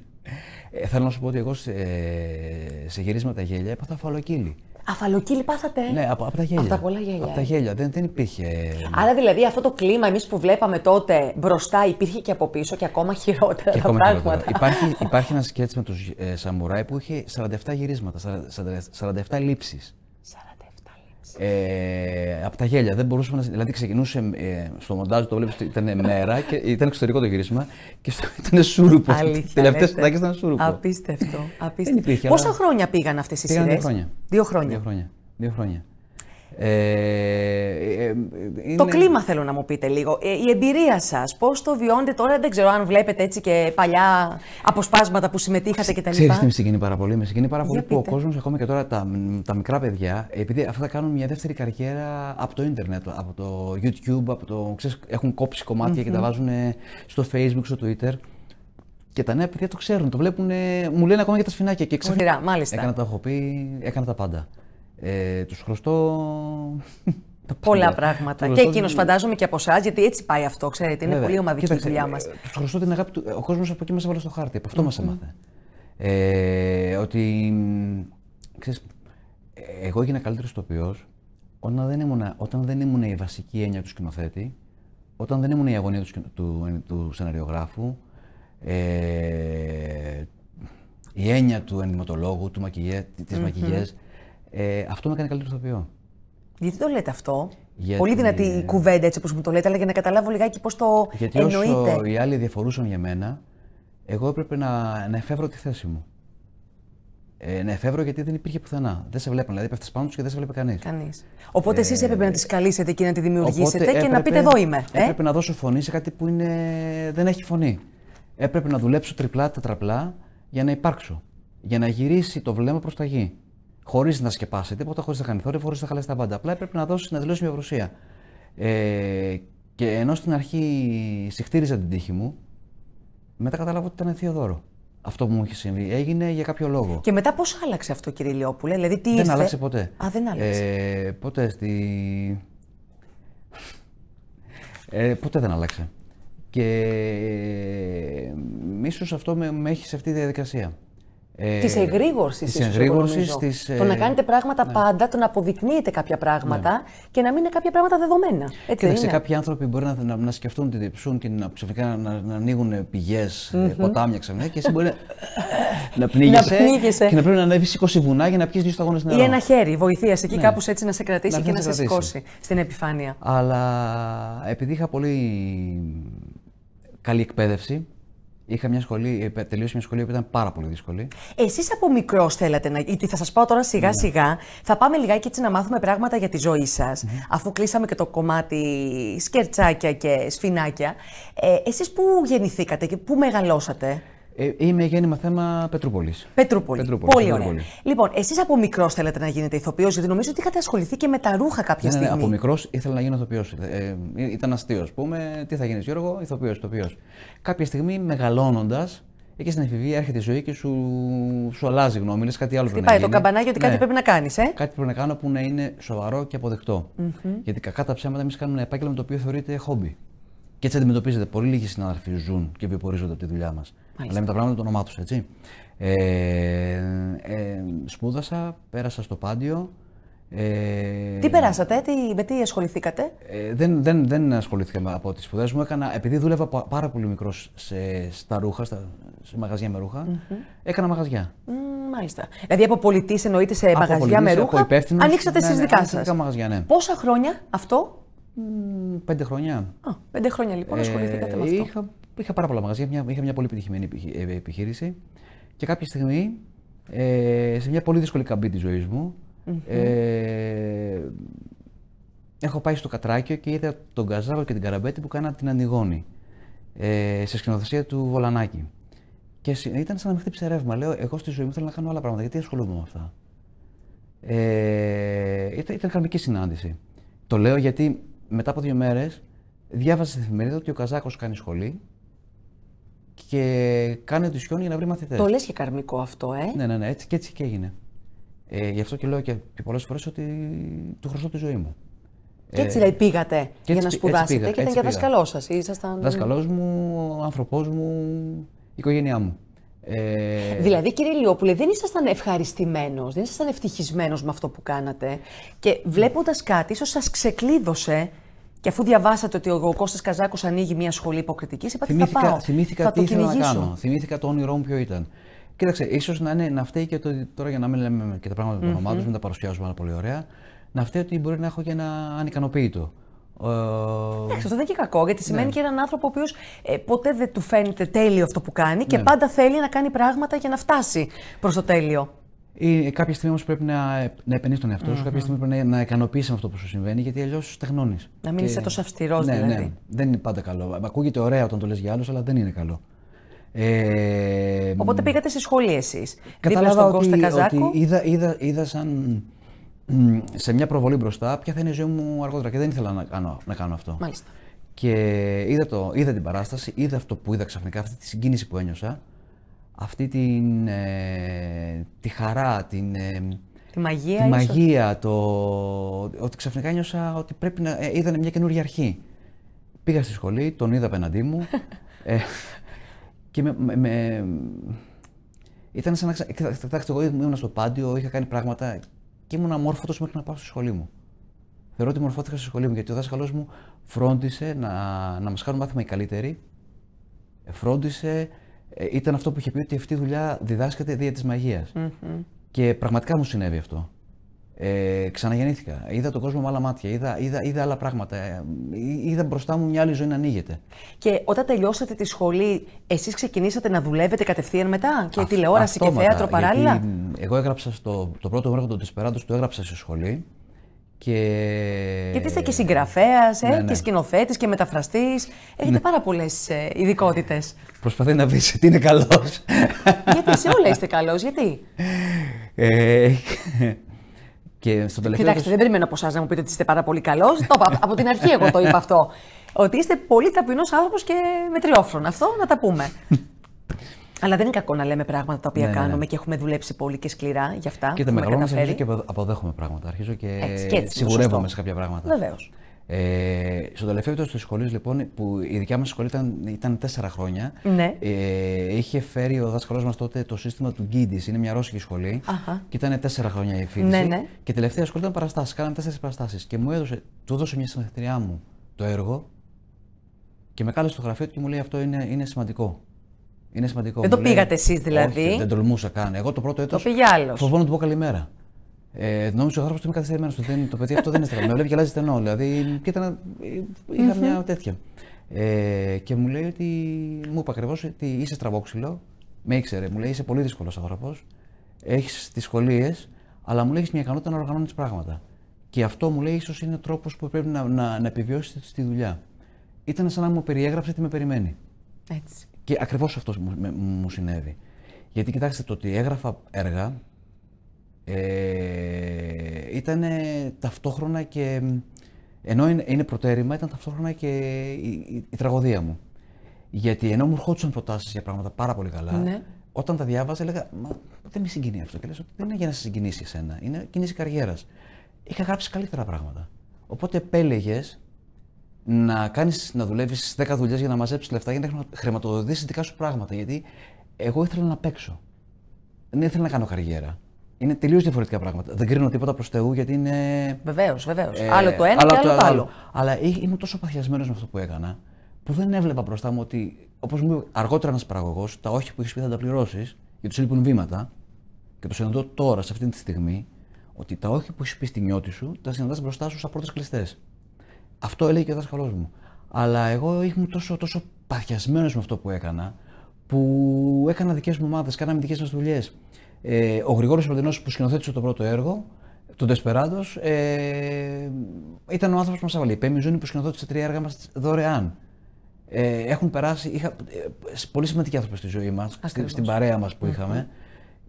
θέλω να σου πω ότι εγώ σε, ε, σε γυρίσματα γέλια έπαθα φαλοκύλι. Αφαλοκύλι πάθατε. Ναι, από, από τα γέλια. Από τα πολλά γέλια. Από τα ε. γέλια. Δεν, δεν υπήρχε. Άρα δηλαδή αυτό το κλίμα εμείς που βλέπαμε τότε μπροστά υπήρχε και από πίσω και ακόμα χειρότερα τα πράγματα. Χειρότερα. Υπάρχει, υπάρχει ένα σκέτ με τους ε, Σαμουράι που είχε 47 γυρίσματα, 47 λήψεις. Ε, από τα γέλια. Δεν μπορούσαμε να. Δηλαδή, ξεκινούσε ε, στο μοντάζ, το βλέπεις, ήταν μέρα και ήταν εξωτερικό το γύρισμα και στο, ήταν σούρουπο. Τελευταίε φορέ ήταν σούρουπο. Απίστευτο. απίστευτο. Πόσα χρόνια πήγαν αυτές οι σειρές. Δύο χρόνια. Δύο χρόνια. Δύο χρόνια. Δύο χρόνια. Ε, ε, ε, το κλίμα θέλω να μου πείτε λίγο. η εμπειρία σας. Πώς το βιώνετε τώρα, δεν ξέρω αν βλέπετε έτσι και παλιά αποσπάσματα που συμμετείχατε κτλ. Ξέρεις τι με συγκινεί πάρα πολύ. Με συγκινεί πάρα πολύ που ο κόσμος ακόμα και τώρα τα, τα μικρά παιδιά, επειδή αυτά κάνουν μια δεύτερη καριέρα από το ίντερνετ, από το YouTube, από το, ξέρεις, έχουν κόψει κομμάτια και τα βάζουν στο Facebook, στο Twitter. Και τα νέα παιδιά το ξέρουν, το βλέπουν, μου λένε ακόμα για τα σφινάκια. Και ξαφ... Μάλιστα. Έκανα τα έχω πει, έκανα τα πάντα ε, τους χρωστώ... Πολλά πράγματα. Και εκείνο φαντάζομαι και από εσάς, γιατί έτσι πάει αυτό, ξέρετε. Είναι πολύ ομαδική η δουλειά ε, μας. Τους χρωστώ την αγάπη του. Ο κόσμος από εκεί μας έβαλε στο χάρτη. Από μα έμαθε. Ε, ότι. εγώ έγινα καλύτερος ηθοποιός όταν δεν, ήμουν, όταν δεν ήμουν η βασική έννοια του σκηνοθέτη, όταν δεν ήμουν η αγωνία του, του, του σεναριογράφου, ε, η έννοια του ενδυματολόγου, του μακηγέ, της mm ε, αυτό με κάνει καλύτερο ηθοποιό. Γιατί το λέτε αυτό. Πολύ δυνατή η κουβέντα έτσι όπως μου το λέτε, αλλά για να καταλάβω λιγάκι πώς το Γιατί εννοείτε. Γιατί όσο οι άλλοι διαφορούσαν για μένα, εγώ έπρεπε να, να εφεύρω τη θέση μου. Ε, να εφεύρω γιατί δεν υπήρχε πουθενά. Δεν σε βλέπαν. Δηλαδή, πέφτεις πάνω τους και δεν σε βλέπει κανείς. Κανείς. Οπότε ε, εσείς έπρεπε να τις καλήσετε και να τη δημιουργήσετε και να πείτε εδώ είμαι. Ε? Έπρεπε να δώσω φωνή σε κάτι που είναι... δεν έχει φωνή. Έπρεπε να δουλέψω τριπλά, τετραπλά για να υπάρξω. Για να γυρίσει το βλέμμα προς τα γη χωρίς να σκεπάσει τίποτα, χωρίς να κάνει θόρυβο, χωρίς να χαλάσει τα πάντα. Απλά έπρεπε να δώσει να δηλώσει μια παρουσία. Ε, και ενώ στην αρχή συχτήριζα την τύχη μου, μετά κατάλαβα ότι ήταν θείο δώρο. Αυτό που μου είχε συμβεί. Έγινε για κάποιο λόγο. Και μετά πώς άλλαξε αυτό, κύριε Λιόπουλε, δηλαδή τι Δεν άλλαξε ποτέ. Α, δεν άλλαξε. Ε, ποτέ στη. Ε, ποτέ δεν άλλαξε. Και ε, ίσω αυτό με, με έχει σε αυτή τη διαδικασία. Ε, της εγρήγορσης της εγρήγορση. Ε, το να κάνετε πράγματα ναι. πάντα, το να αποδεικνύετε κάποια πράγματα ναι. και να μην είναι κάποια πράγματα δεδομένα. Έτσι Κοίταξε, κάποιοι άνθρωποι μπορεί να, να, να σκεφτούν την διψούν και να ξαφνικά να, να ανοίγουν πηγές, mm-hmm. Ε, ποτάμια ξαφνικά και εσύ μπορεί να πνίγεσαι. και να πρέπει να ανέβεις 20 βουνά για να πιεις δύο σταγόνες νερό. Ή ένα χέρι, βοηθείας εκεί ναι. κάπως έτσι να σε κρατήσει να και να σε σηκώσει στην επιφάνεια. Αλλά επειδή είχα πολύ καλή εκπαίδευση, Είχα μια σχολή, ε, τελείωσε μια σχολή που ήταν πάρα πολύ δύσκολη. Εσείς από μικρός θέλατε να. γιατί θα σας πάω τώρα σιγά ναι. σιγά. Θα πάμε λιγάκι έτσι να μάθουμε πράγματα για τη ζωή σας, αφού κλείσαμε και το κομμάτι σκερτσάκια και σφινάκια. Ε, Εσείς πού γεννηθήκατε και πού μεγαλώσατε. Ε, είμαι γέννημα θέμα Πετρούπολης. Πετρούπολη. Πολύ ωραία. Λοιπόν, εσείς από μικρός θέλετε να γίνετε ηθοποιός, γιατί νομίζω ότι είχατε ασχοληθεί και με τα ρούχα κάποια ναι, ναι, ναι στιγμή. Ναι, από μικρός ήθελα να γίνω ηθοποιός. Ε, ε, ήταν αστείο, ας πούμε. Τι θα γίνεις, Γιώργο, ηθοποιός, ηθοποιός. Κάποια στιγμή μεγαλώνοντας, εκεί στην εφηβεία έρχεται η ζωή και σου, σου αλλάζει γνώμη. Λες κάτι άλλο Τι πρέπει πάει το καμπανάκι ότι ναι. κάτι πρέπει να κάνεις. Ε? Κάτι πρέπει να κάνω που να είναι σοβαρό και αποδεκτό. Mm-hmm. Γιατί κακά τα ψέματα εμείς κάνουμε ένα επάγγελμα το οποίο θεωρείται χόμπι. Και έτσι αντιμετωπίζεται. Πολύ λίγοι συναδελφοί ζουν και βιοπορίζονται από τη δουλειά μας. Μάλιστα. Λέμε τα πράγματα με το όνομά τους, έτσι. Ε, ε, σπούδασα, πέρασα στο πάντιο. Ε, τι περάσατε, τι, με τι ασχοληθήκατε. Ε, δεν, δεν, δεν ασχολήθηκα από τις σπουδές μου. Έκανα, επειδή δούλευα πάρα πολύ μικρός στα ρούχα, στα, σε μαγαζιά με ρούχα, mm-hmm. έκανα μαγαζιά. Mm, μάλιστα. Δηλαδή από πολιτής εννοείται σε από μαγαζιά πολιτής, με ρούχα. Ανοίξατε ναι, εσείς ναι, δικά σας. μαγαζιά, ναι. Πόσα χρόνια αυτό. Mm, μαλιστα δηλαδη απο πολιτη εννοειται σε απο μαγαζια με ρουχα ανοιξατε ναι δικα σα μαγαζια ποσα χρονια αυτο πεντε χρονια Α, πέντε χρόνια λοιπόν ε, ασχοληθήκατε ε, με αυτό. Είχα πάρα πολλά μαγαζιά, μια, είχα μια πολύ επιτυχημένη ε, επιχείρηση και κάποια στιγμή ε, σε μια πολύ δύσκολη καμπή της ζωής μου. Ε, έχω πάει στο Κατράκιο και είδα τον Καζάβο και την Καραμπέτη που κάναν την Ανιγόνη ε, σε σκηνοθεσία του Βολανάκη. Και ήταν σαν να με χτύπησε ρεύμα. Λέω, εγώ στη ζωή μου θέλω να κάνω άλλα πράγματα. Γιατί ασχολούμαι με αυτά. Ε, ήταν, ήταν χαρμική συνάντηση. Το λέω γιατί μετά από δύο μέρες διάβασα στην εφημερίδα ότι ο Καζάκος κάνει σχολή και κάνει οντισιόν για να βρει μαθητές. Το λες και καρμικό αυτό, ε. Ναι, ναι, ναι, έτσι και, έτσι και έγινε. Ε, γι' αυτό και λέω και, και πολλές φορές ότι του χρωστώ τη ζωή μου. Και έτσι ε, λέει δηλαδή, πήγατε για να σπουδάσετε πήγα, και ήταν και δάσκαλό σας. Ήσασταν... Δάσκαλό μου, άνθρωπός μου, οικογένειά μου. Ε... Δηλαδή, κύριε Λιόπουλε, δεν ήσασταν ευχαριστημένος, δεν ήσασταν ευτυχισμένος με αυτό που κάνατε. Και βλέποντας κάτι, ίσως σας ξεκλείδωσε και αφού διαβάσατε ότι ο Κώστας Καζάκος ανοίγει μια σχολή υποκριτικής, είπατε θυμήθηκα, θα πάω. Θυμήθηκα θα τι ήθελα να κάνω. Θυμήθηκα το όνειρό μου ποιο ήταν. Κοίταξε, ίσως να, να φταίει και το, τώρα για να μην λέμε και τα πράγματα mm-hmm. του ονομάτου, μην τα παρουσιάζουμε πάρα πολύ ωραία. Να φταίει ότι μπορεί να έχω και ένα ανικανοποίητο. Ε, Εντάξει, αυτό δεν είναι κακό, γιατί σημαίνει ναι. και έναν άνθρωπο ο οποίος ε, ποτέ δεν του φαίνεται τέλειο αυτό που κάνει και ναι. πάντα θέλει να κάνει πράγματα για να φτάσει προς το τέλειο. Ή, κάποια στιγμή όμως πρέπει να, να τον εαυτό σου, κάποια στιγμή πρέπει να, να ικανοποιήσει αυτό που σου συμβαίνει, γιατί αλλιώς στεγνώνεις. Να μην και... είσαι τόσο αυστηρός, ναι, δηλαδή. Ναι, δεν είναι πάντα καλό. Ακούγεται ωραία όταν το λες για άλλους, αλλά δεν είναι καλό. Ε, Οπότε πήγατε στη σχολή εσείς. Κατάλαβα ότι, Κώστα Ότι είδα, είδα, είδα σαν σε μια προβολή μπροστά ποια θα είναι η ζωή μου αργότερα και δεν ήθελα να κάνω, να κάνω αυτό. Μάλιστα. Και είδα, το, είδα την παράσταση, είδα αυτό που είδα ξαφνικά, αυτή τη συγκίνηση που ένιωσα αυτή την, ε, τη χαρά, την, ε, τη μαγεία, τη μαγεία το, ότι ξαφνικά νιώσα ότι πρέπει να... Ε, μια καινούργια αρχή. Πήγα στη σχολή, τον είδα απέναντί μου ε, και με, με, ήταν σαν να ξα... εγώ ήμουν στο πάντιο, είχα κάνει πράγματα και ήμουν αμόρφωτος μέχρι να πάω στη σχολή μου. Θεωρώ ότι μορφώθηκα στη σχολή μου γιατί ο δάσκαλός μου φρόντισε να, να μας κάνουν μάθημα οι καλύτεροι. Φρόντισε ε, ήταν αυτό που είχε πει ότι αυτή η δουλειά διδάσκεται δια της μαγειας Και πραγματικά μου συνέβη αυτό. Ε, ξαναγεννήθηκα. Είδα τον κόσμο με άλλα μάτια. Είδα, είδα, είδα άλλα πράγματα. Ε, είδα μπροστά μου μια άλλη ζωή να ανοίγεται. Και όταν τελειώσατε τη σχολή, εσείς ξεκινήσατε να δουλεύετε κατευθείαν μετά, και Α, τηλεόραση αυτόματα, και θέατρο παράλληλα. Γιατί εγώ έγραψα στο, το πρώτο έργο του Τεσπεράντο, το έγραψα στη σχολή. Και... Γιατί είστε και συγγραφέας, ε, ναι, ναι. και σκηνοθέτης και μεταφραστής. Έχετε ναι. πάρα πολλές ε, ειδικότητες. Προσπαθεί να βρει τι είναι καλός. γιατί σε όλα είστε καλός, γιατί. Ε, και στο τελευταίο. Κοιτάξτε, δεν περιμένω από εσάς να μου πείτε ότι είστε πάρα πολύ καλός. από την αρχή, εγώ το είπα αυτό. Ότι είστε πολύ ταπεινός άνθρωπος και μετριόφρονο, Αυτό να τα πούμε. Αλλά δεν είναι κακό να λέμε πράγματα τα οποία ναι, ναι, ναι. κάνουμε ναι. και έχουμε δουλέψει πολύ και σκληρά γι' αυτά. Και τα μεγαλώνουμε αρχίζω και αποδέχομαι πράγματα. Αρχίζω και, και σιγουρεύομαι σε κάποια πράγματα. Βεβαίως. Ε, στο τελευταίο έτος τη σχολή, λοιπόν, που η δικιά μας σχολή ήταν, ήταν τέσσερα χρόνια, ναι. ε, είχε φέρει ο δάσκαλός μας τότε το σύστημα του Γκίντι. Είναι μια ρώσικη σχολή. Αχα. Και ήταν τέσσερα χρόνια η φίλη. ναι, ναι. Και τελευταία σχολή ήταν παραστάσεις. Κάναμε τέσσερις παραστάσεις. Και μου έδωσε, του έδωσε μια συμμαθητριά μου το έργο και με κάλεσε στο γραφείο του και μου λέει αυτό είναι, είναι σημαντικό. Είναι σημαντικό. Δεν το πήγατε εσείς δηλαδή. Όχι, δεν τολμούσα καν. Εγώ το πρώτο έτο. Το πήγε άλλος. Φοβόμουν να του πω καλημέρα. Ε, νόμιζα ο άνθρωπος ότι είμαι καθυστερημένος. Δεν, το παιδί αυτό δεν είναι στραβό. Με βλέπει και αλλάζει στενό. Δηλαδή, και ήταν, ε, μια τέτοια. Ε, και μου λέει ότι. Μου είπε ακριβώς ότι είσαι στραβόξυλο. Με ήξερε, μου λέει είσαι πολύ δύσκολος άνθρωπος. Έχεις δυσκολίες, αλλά μου λέει μια ικανότητα να οργανώνεις πράγματα. Και αυτό μου λέει ίσως είναι τρόπος που πρέπει να, να, να επιβιώσεις στη δουλειά. Ήταν σαν να μου περιέγραψε τι με περιμένει. Έτσι. Και ακριβώς αυτό μου, συνέβη. Γιατί κοιτάξτε, το ότι έγραφα έργα ε, ήταν ταυτόχρονα και. ενώ είναι προτέρημα, ήταν ταυτόχρονα και η, τραγωδία μου. Γιατί ενώ μου ερχόντουσαν προτάσεις για πράγματα πάρα πολύ καλά, ναι. όταν τα διάβαζα έλεγα Μα δεν με συγκινεί αυτό. Και λε ότι δεν είναι για να σε συγκινήσει εσένα, είναι κίνηση καριέρας. Είχα γράψει καλύτερα πράγματα. Οπότε επέλεγες να, κάνεις να δουλεύεις 10 δουλειές για να μαζεψει λεφτά, για να χρηματοδοτήσεις δικά σου πράγματα. Γιατί εγώ ήθελα να παίξω. Δεν ήθελα να κάνω καριέρα. Είναι τελείως διαφορετικά πράγματα. Δεν κρίνω τίποτα προς Θεού γιατί είναι. Βεβαίως, βεβαίως. Ε, άλλο το ένα και άλλο το, άλλο. Αλλά ήμουν τόσο παθιασμένος με αυτό που έκανα, που δεν έβλεπα μπροστά μου ότι. Όπως μου είπε αργότερα ένας παραγωγός, τα όχι που έχεις πει θα τα πληρώσεις, γιατί του λείπουν βήματα. Και το συναντώ τώρα, σε αυτή τη στιγμή, ότι τα όχι που έχεις πει στη νιώτη σου, τα συναντάς μπροστά σου σαν πρώτες κλειστές. Αυτό έλεγε και ο δάσκαλός μου. Αλλά εγώ ήμουν τόσο, τόσο παθιασμένος με αυτό που έκανα, που έκανα δικές μου ομάδες, κάναμε δικές μας δουλειές. Ε, ο Γρηγόρη Πρωτενό που σκηνοθέτησε το πρώτο έργο, τον Τεσπεράντος, ε, ήταν ο άνθρωπος που μας έβαλε. Η Πέμι που σκηνοθέτησε τρία έργα μας δωρεάν. Ε, έχουν περάσει, είχα, ε, πολύ σημαντικοί άνθρωποι στη ζωή μας, στην, παρέα μας που είχαμε.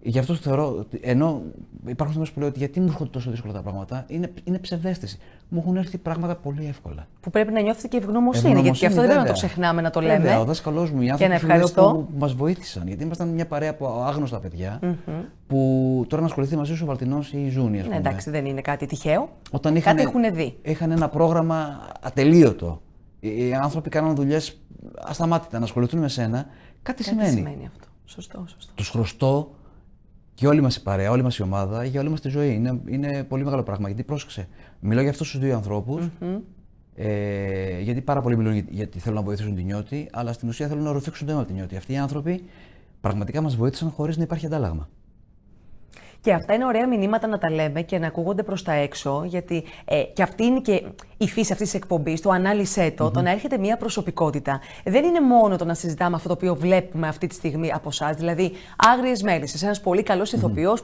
Γι' αυτό θεωρώ, ενώ υπάρχουν στιγμές που λέω ότι γιατί μου έρχονται τόσο δύσκολα τα πράγματα, είναι, είναι ψευδέστηση. Μου έχουν έρθει πράγματα πολύ εύκολα. Που πρέπει να νιώθετε και ευγνωμοσύνη, γιατί και αυτό δεν πρέπει να το ξεχνάμε να το λέμε. Βέβαια, ο δάσκαλός μου, οι άνθρωποι που, μας βοήθησαν. Γιατί ήμασταν μια παρέα από άγνωστα παιδιά, mm-hmm. που τώρα να ασχοληθεί μαζί σου ο Βαλτινός ή η Ζούνη, ας ναι, πούμε. Ναι, εντάξει, δεν είναι κάτι τυχαίο. Όταν είχαν, κάτι έχουν δει. Είχαν ένα πρόγραμμα ατελείωτο. Οι άνθρωποι κάναν δουλειές ασταμάτητα να ασχοληθούν με σένα. Κάτι, κάτι σημαίνει. σημαίνει αυτό. Σωστό, σωστό. Τους χρωστώ και όλη μας η παρέα, όλη μας η ομάδα, για όλη μας τη ζωή. Είναι, είναι πολύ μεγάλο πράγμα. Γιατί πρόσεξε, μιλάω για αυτούς τους δύο ε, γιατί πάρα πολλοί μιλούν γιατί θέλουν να βοηθήσουν την νιώτη, αλλά στην ουσία θέλουν να ρουφήξουν το αίμα από την νιώτη. Αυτοί οι άνθρωποι πραγματικά μας βοήθησαν χωρίς να υπάρχει αντάλλαγμα. Και αυτά είναι ωραία μηνύματα να τα λέμε και να ακούγονται προς τα έξω, γιατί ε, και αυτή είναι και η φύση αυτής της εκπομπής, το ανάλυσέ το, mm να έρχεται μια προσωπικότητα, δεν είναι μόνο το να συζητάμε αυτό το οποίο βλέπουμε αυτή τη στιγμή από εσάς. Δηλαδή, σε μέλισσες, ένας πολύ καλός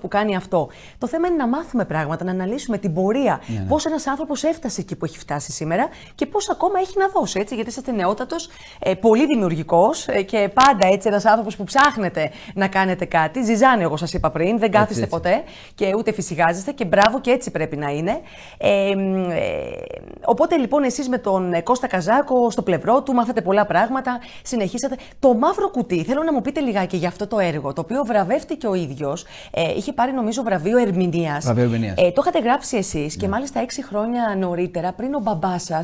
που κάνει αυτό. Το θέμα είναι να μάθουμε πράγματα, να αναλύσουμε την πορεία. Yeah, ναι, ναι. Πώς ένας άνθρωπος έφτασε εκεί που έχει φτάσει σήμερα και πώς ακόμα έχει να δώσει. Έτσι, γιατί είσαστε νεότατος, ε, πολύ δημιουργικός ε, και πάντα έτσι ένας άνθρωπος που ψάχνετε να κάνετε κάτι. Ζιζάνε, εγώ σας είπα πριν, δεν κάθεστε ποτέ και ούτε φυσικάζεστε και μπράβο και έτσι πρέπει να είναι. ε, ε Οπότε λοιπόν εσείς με τον ε, Κώστα Καζάκο στο πλευρό του μάθατε πολλά πράγματα, συνεχίσατε. Το μαύρο κουτί, θέλω να μου πείτε λιγάκι για αυτό το έργο, το οποίο βραβεύτηκε ο ίδιος. Ε, είχε πάρει νομίζω βραβείο ερμηνείας. Ε, το είχατε γράψει εσείς και ναι. μάλιστα έξι χρόνια νωρίτερα, πριν ο μπαμπάς σας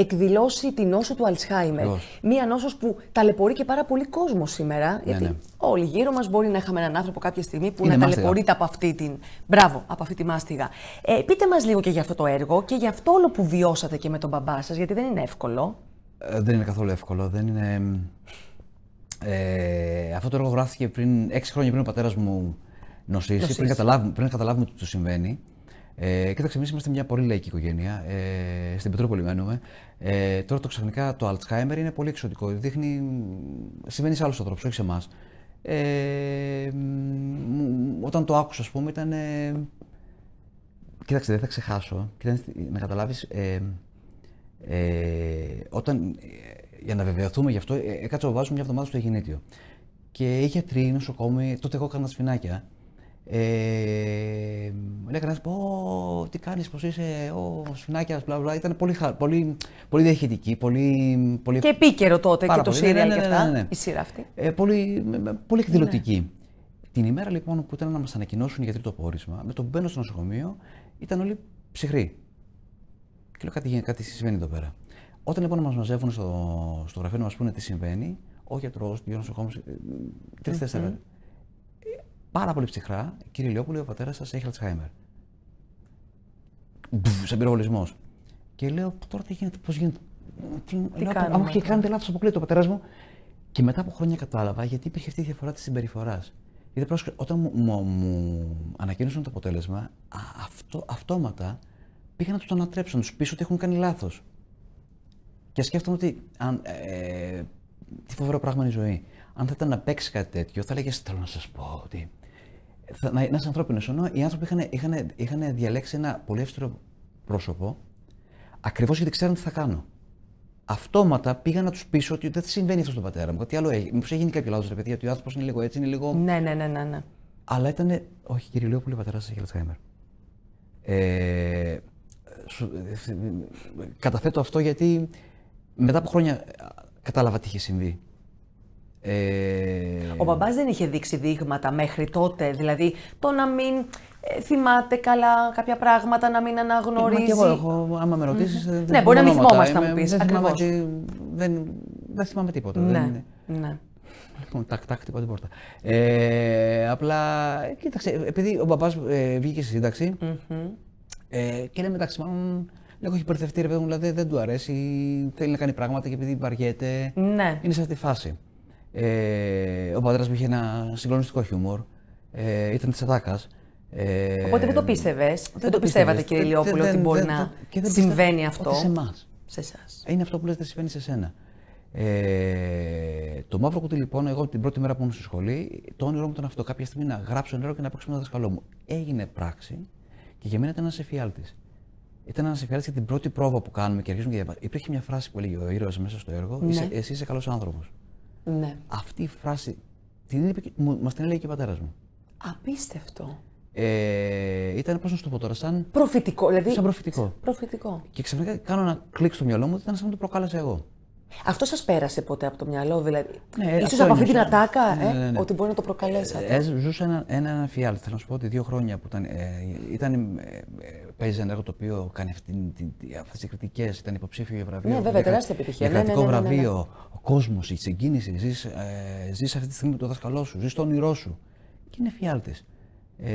εκδηλώσει την νόσο του Αλτσχάιμερ. Μία νόσος που ταλαιπωρεί και πάρα πολύ κόσμο σήμερα. Ναι, γιατί ναι. Όλοι γύρω μας μπορεί να είχαμε έναν άνθρωπο κάποια στιγμή που είναι να ταλαιπωρείται από αυτή την. Μπράβο, από αυτή τη μάστιγα. Ε, πείτε μας λίγο και για αυτό το έργο και για αυτό όλο που βιώσατε και με τον μπαμπά σας, γιατί δεν είναι εύκολο. Ε, δεν είναι καθόλου εύκολο. Δεν είναι... Ε, αυτό το έργο γράφτηκε πριν έξι χρόνια πριν ο πατέρας μου νοσήσει, πριν καταλάβουμε, πριν καταλάβουμε τι του συμβαίνει. Ε, κοίταξε, εμείς είμαστε μια πολύ λαϊκή οικογένεια. Ε, στην Πετρούπολη μένουμε. Ε, τώρα το ξαφνικά το Alzheimer είναι πολύ εξωτικό. Δείχνει, συμβαίνει σε άλλους ανθρώπους, όχι σε εμάς. Ε, όταν το άκουσα, ας πούμε, ήταν. κοίταξε, δεν θα ξεχάσω. να καταλάβεις. Ε, ε, όταν, ε, για να βεβαιωθούμε γι' αυτό, κάτσα ο μια εβδομάδα στο Αιγυνήτιο. Και είχε τρει νοσοκόμοι. Τότε εγώ έκανα σφινάκια. Ε, λέγανε, πω, τι κάνεις, πώς είσαι, ο Σφινάκιας, μπλα μπλα. Ήταν πολύ, πολύ, πολύ διαχειτική, πολύ, πολύ... Και επίκαιρο τότε και το σύριαλ ναι ναι, ναι, ναι, ναι, και αυτά, η σειρά αυτή. Ε, πολύ, πολύ εκδηλωτική. Ναι. Την ημέρα λοιπόν που ήταν να μας ανακοινώσουν για τρίτο πόρισμα, με τον μπαίνω στο νοσοκομείο, ήταν όλοι ψυχροί. Και λέω κάτι, κάτι συμβαίνει εδώ πέρα. Όταν λοιπόν μας μαζεύουν στο, στο γραφείο να μας πούνε τι συμβαίνει, ο γιατρο ο δύο νοσοκόμε, τρει-τέσσερα, πάρα πολύ ψυχρά, κύριε Λιόπουλο, ο πατέρας σας έχει Αλτσχάιμερ. Σε πυροβολισμός. Και λέω, τώρα τι γίνεται, πώς γίνεται. Τι, τι λέω, κάνουμε, κάνετε λάθος, αποκλείεται ο πατέρας μου. Και μετά από χρόνια κατάλαβα γιατί υπήρχε αυτή η διαφορά της συμπεριφοράς. Γιατί όταν μου, μου, μου, ανακοίνωσαν το αποτέλεσμα, αυτό, αυτόματα πήγα να τους το ανατρέψω, να τους πείσουν ότι έχουν κάνει λάθος. Και σκέφτομαι ότι. Αν, ε, ε, τι φοβερό πράγμα είναι η ζωή. Αν θα ήταν να παίξει κάτι τέτοιο, θα έλεγε: Θέλω να σας πω ότι να, είσαι ανθρώπινο. Ενώ οι άνθρωποι είχαν, είχαν, είχαν διαλέξει ένα πολύ αυστηρό πρόσωπο, ακριβώς γιατί ξέραν τι θα κάνω. Αυτόματα πήγα να τους πείσω ότι δεν συμβαίνει αυτό στον πατέρα μου. Κάτι άλλο έγινε. Μήπως έγινε κάποιο λάθος, ρε παιδί, ότι ο άνθρωπος είναι λίγο έτσι, είναι λίγο. Ναι, ναι, ναι, ναι. ναι. Αλλά ήταν. Όχι, κύριε Λεόπουλη, ο πατέρας σα έχει Αλτσχάιμερ. Ε, σου, ε, ε, καταθέτω αυτό γιατί μετά από χρόνια ε, κατάλαβα τι είχε συμβεί. Ε... Ο μπαμπάς δεν είχε δείξει δείγματα μέχρι τότε, δηλαδή το να μην ε, θυμάται καλά κάποια πράγματα, να μην αναγνωρίζει. Μα και εγώ, άμα με ρωτήσεις. Mm-hmm. Ναι, μπορεί να μην θυμόμαστε, να μου πεις. Δεν, δεν, θυμάμαι τίποτα. Ναι, ναι. Λοιπόν, τάκ, τάκ, την πόρτα. Ε, απλά, κοίταξε, επειδή ο μπαμπάς ε, βγήκε στη συνταξη ε, και λέει μεταξύ μάλλον Λίγο έχει ρε δηλαδή δεν του αρέσει, θέλει να κάνει πράγματα και επειδή βαριέται. Ναι. Είναι σε αυτή τη φάση. Ε, ο πατέρας μου είχε ένα συγκλονιστικό χιούμορ. Ε, ήταν της Ατάκας. Ε, Οπότε δεν το πίστευες. Δεν, το πιστεύατε, κύριε Λιόπουλο, ότι μπορεί να συμβαίνει αυτό. σε εμάς. Σε εσάς. Είναι αυτό που λέτε συμβαίνει σε εσένα. Ε, το μαύρο κουτί λοιπόν, εγώ την πρώτη μέρα που ήμουν στη σχολή, το όνειρό μου ήταν αυτό. Κάποια στιγμή να γράψω νερό και να παίξω με τον δασκαλό μου. Έγινε πράξη και για μένα ήταν ένας εφιάλτης. Ήταν ένας εφιάλτης για την πρώτη πρόβα που κάνουμε και αρχίζουμε και διαβάζουμε. Υπήρχε μια φράση που έλεγε Ο ήρωας μέσα στο έργο, ναι. είσαι, εσύ είσαι καλός άνθρωπος. Ναι. Αυτή η φράση την είπε, μας την έλεγε και ο πατέρας μου. Απίστευτο. Ε, ήταν πώς να σου το πω τώρα, σαν. Προφητικό, δηλαδή. Σαν προφητικό. προφητικό. Και ξαφνικά κάνω ένα κλικ στο μυαλό μου ότι ήταν σαν να το προκάλεσα εγώ. Αυτό σας πέρασε ποτέ από το μυαλό, δηλαδή. Ναι, ίσως από αυτή την ατάκα, ε, ναι, ναι, ναι, ότι μπορεί να το προκαλέσατε. Ε, ε ζούσα ένα, ένα, ένα φιάλτη, θέλω να σου πω ότι δύο χρόνια που ήταν. ήταν ε, παίζει ένα έργο το οποίο κάνει αυτέ τι κριτικές, ήταν υποψήφιο για βραβείο. Ναι, βέβαια, τεράστια επιτυχία. Ένα κρατικό ναι, βραβείο. Ο κόσμος, η συγκίνηση. Ζεις ε, αυτή τη στιγμή με το δάσκαλό σου, ζεις το όνειρό σου. Και είναι φιάλτη. Ε,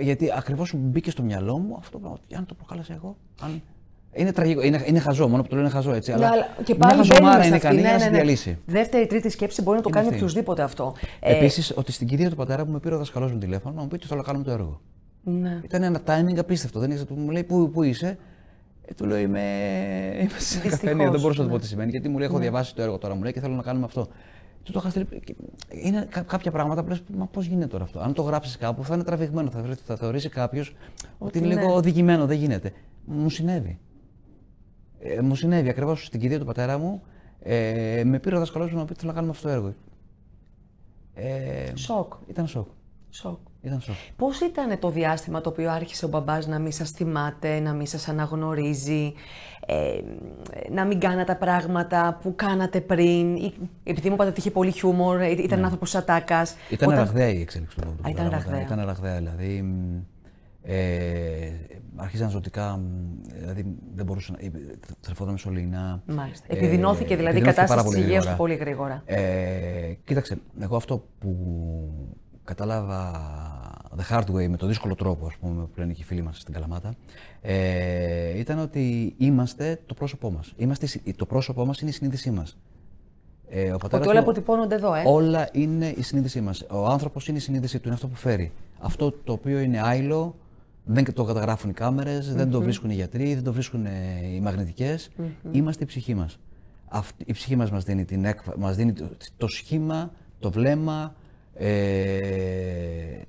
γιατί ακριβώς μπήκε στο μυαλό μου αυτό το πράγμα. Αν το προκάλεσα εγώ, αν είναι τραγικό, είναι, είναι χαζό, μόνο που το λένε χαζό έτσι. Ναι, αλλά, αλλά και πάλι μια χαζομάρα είναι ικανή ναι, ναι, ναι, διαλύσει. Δεύτερη τρίτη σκέψη μπορεί να το κάνει οποιοδήποτε αυτό. Ε, Επίσης, ότι στην κυρία του πατέρα που με πήρε ο δασκαλός μου τηλέφωνο να μου πει ότι θέλω να κάνουμε το έργο. Ναι. Ήταν ένα timing απίστευτο. Δεν ήξερα, μου λέει πού, πού είσαι. Ε, του λέω είμαι, είμαι σε ένα Δεν μπορούσα να το πω τι σημαίνει. Γιατί μου λέει: Έχω διαβάσει το έργο τώρα, μου λέει και θέλω να κάνουμε αυτό. Του το είχα στείλει. Είναι κάποια πράγματα που λες: Μα πώς γίνεται τώρα αυτό. Αν το γράψεις κάπου, θα είναι τραβηγμένο. Θα, θεωρήσει κάποιος ότι, είναι λίγο οδηγημένο, δεν γίνεται. Μου συνέβη. Ε, μου συνέβη ακριβώς στην κηδεία του πατέρα μου. Ε, με πήρε ο δασκαλό μου να πει: Θέλω να κάνουμε αυτό το έργο. Ε, σοκ. Ήταν σοκ. Σοκ. Ήταν σοκ. Πώς ήταν το διάστημα το οποίο άρχισε ο μπαμπάς να μην σας θυμάται, να μην σας αναγνωρίζει, ε, να μην κάνα τα πράγματα που κάνατε πριν. Επειδή μου είπατε ότι είχε πολύ χιούμορ, ε, ήταν ναι. άνθρωπος ατάκα. Ήταν Όταν... ραγδαία η εξέλιξη του Ήταν ραγδαία. Ήταν ραγδαία, δηλαδή. Ε, αρχίζαν ζωτικά, δηλαδή δεν μπορούσαν, ε, τρεφόταν με σωλήνα. Μάλιστα. Ε, επιδεινώθηκε δηλαδή η κατάσταση της υγείας του πολύ γρήγορα. Ε, κοίταξε, εγώ αυτό που κατάλαβα the hard way, με το δύσκολο τρόπο, ας πούμε, που λένε και οι φίλοι μας στην Καλαμάτα, ε, ήταν ότι είμαστε το πρόσωπό μας. το πρόσωπό μας είναι η συνείδησή μας. Ε, ο ότι όλα αποτυπώνονται εδώ, ε. Όλα είναι η συνείδησή μας. Ο άνθρωπος είναι η συνείδησή του, είναι αυτό που φέρει. Αυτό το οποίο είναι άειλο, δεν το καταγράφουν οι καμερε δεν το βρίσκουν οι γιατροί, δεν το βρίσκουν ε, οι μαγνητικές. mm-hmm. Είμαστε η ψυχή μας. Η ψυχή μας μας δίνει, το, σχήμα, το βλέμμα, ε,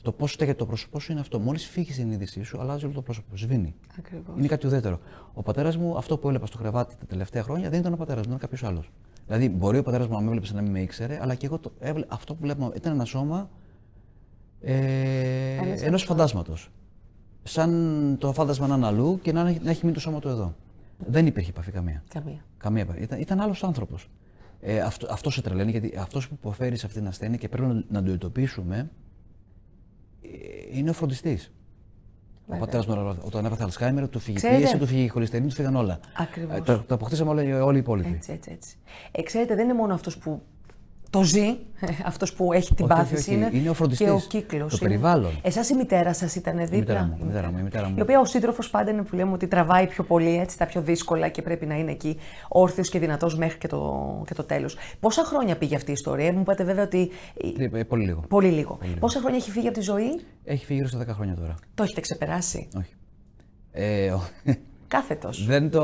το πώς στέκεται το πρόσωπό σου είναι αυτό. Μόλις φύγεις η συνείδησή σου, αλλάζει όλο το πρόσωπο. Σβήνει. Είναι κάτι ουδέτερο. Ο πατέρας μου, αυτό που έλεπα στο κρεβάτι τα τελευταία χρόνια, δεν ήταν ο πατέρας μου, ήταν κάποιος άλλος. Δηλαδή, μπορεί ο πατέρας μου να με έβλεπε, να μην με ήξερε, αλλά και εγώ αυτό που βλέπω ήταν ένα σώμα ε, ενό φαντάσματος σαν το φάντασμα είναι αλλού και να, να έχει μείνει το σώμα του εδώ. Δεν υπήρχε επαφή καμία. Καμία. καμία επαφή. Ήταν, ήταν άλλος άνθρωπος. Ε, αυτό, αυτός σε τρελαίνει, γιατί αυτός που υποφέρει σε αυτήν την ασθένεια και πρέπει να, το εντοπίσουμε ε, είναι ο φροντιστής. Ο πατέρας μου, όταν έπαθε Αλσχάιμερ, του φύγει πίεση, του φύγει η του φύγαν όλα. Ε, Ακριβώς. το, αποκτήσαμε όλοι, όλοι οι υπόλοιποι. Έτσι, έτσι, έτσι. Ε, ξέρετε, δεν είναι μόνο αυτός που το ζει, ε, αυτός που έχει την πάθηση. Είναι, είναι ο φροντιστής. Και ο κύκλος. Το περιβάλλον. Εσάς η μητέρα σας ήταν δίπλα. Η μητέρα Η, μητέρα μου, η, οποία ο σύντροφος πάντα είναι που λέμε ότι τραβάει πιο πολύ, έτσι, τα πιο δύσκολα και πρέπει να είναι εκεί όρθιος και δυνατός μέχρι και το, και το τέλος. Πόσα χρόνια πήγε αυτή η ιστορία, μου είπατε βέβαια ότι. Ε, ε, πολύ λίγο. Πολύ λίγο. Πολύ λίγο. Πόσα χρόνια έχει φύγει από τη ζωή. Έχει φύγει γύρω στα 10 χρόνια τώρα. Το έχετε ξεπεράσει. Όχι. Ε, ο... Κάθετος. Δεν το.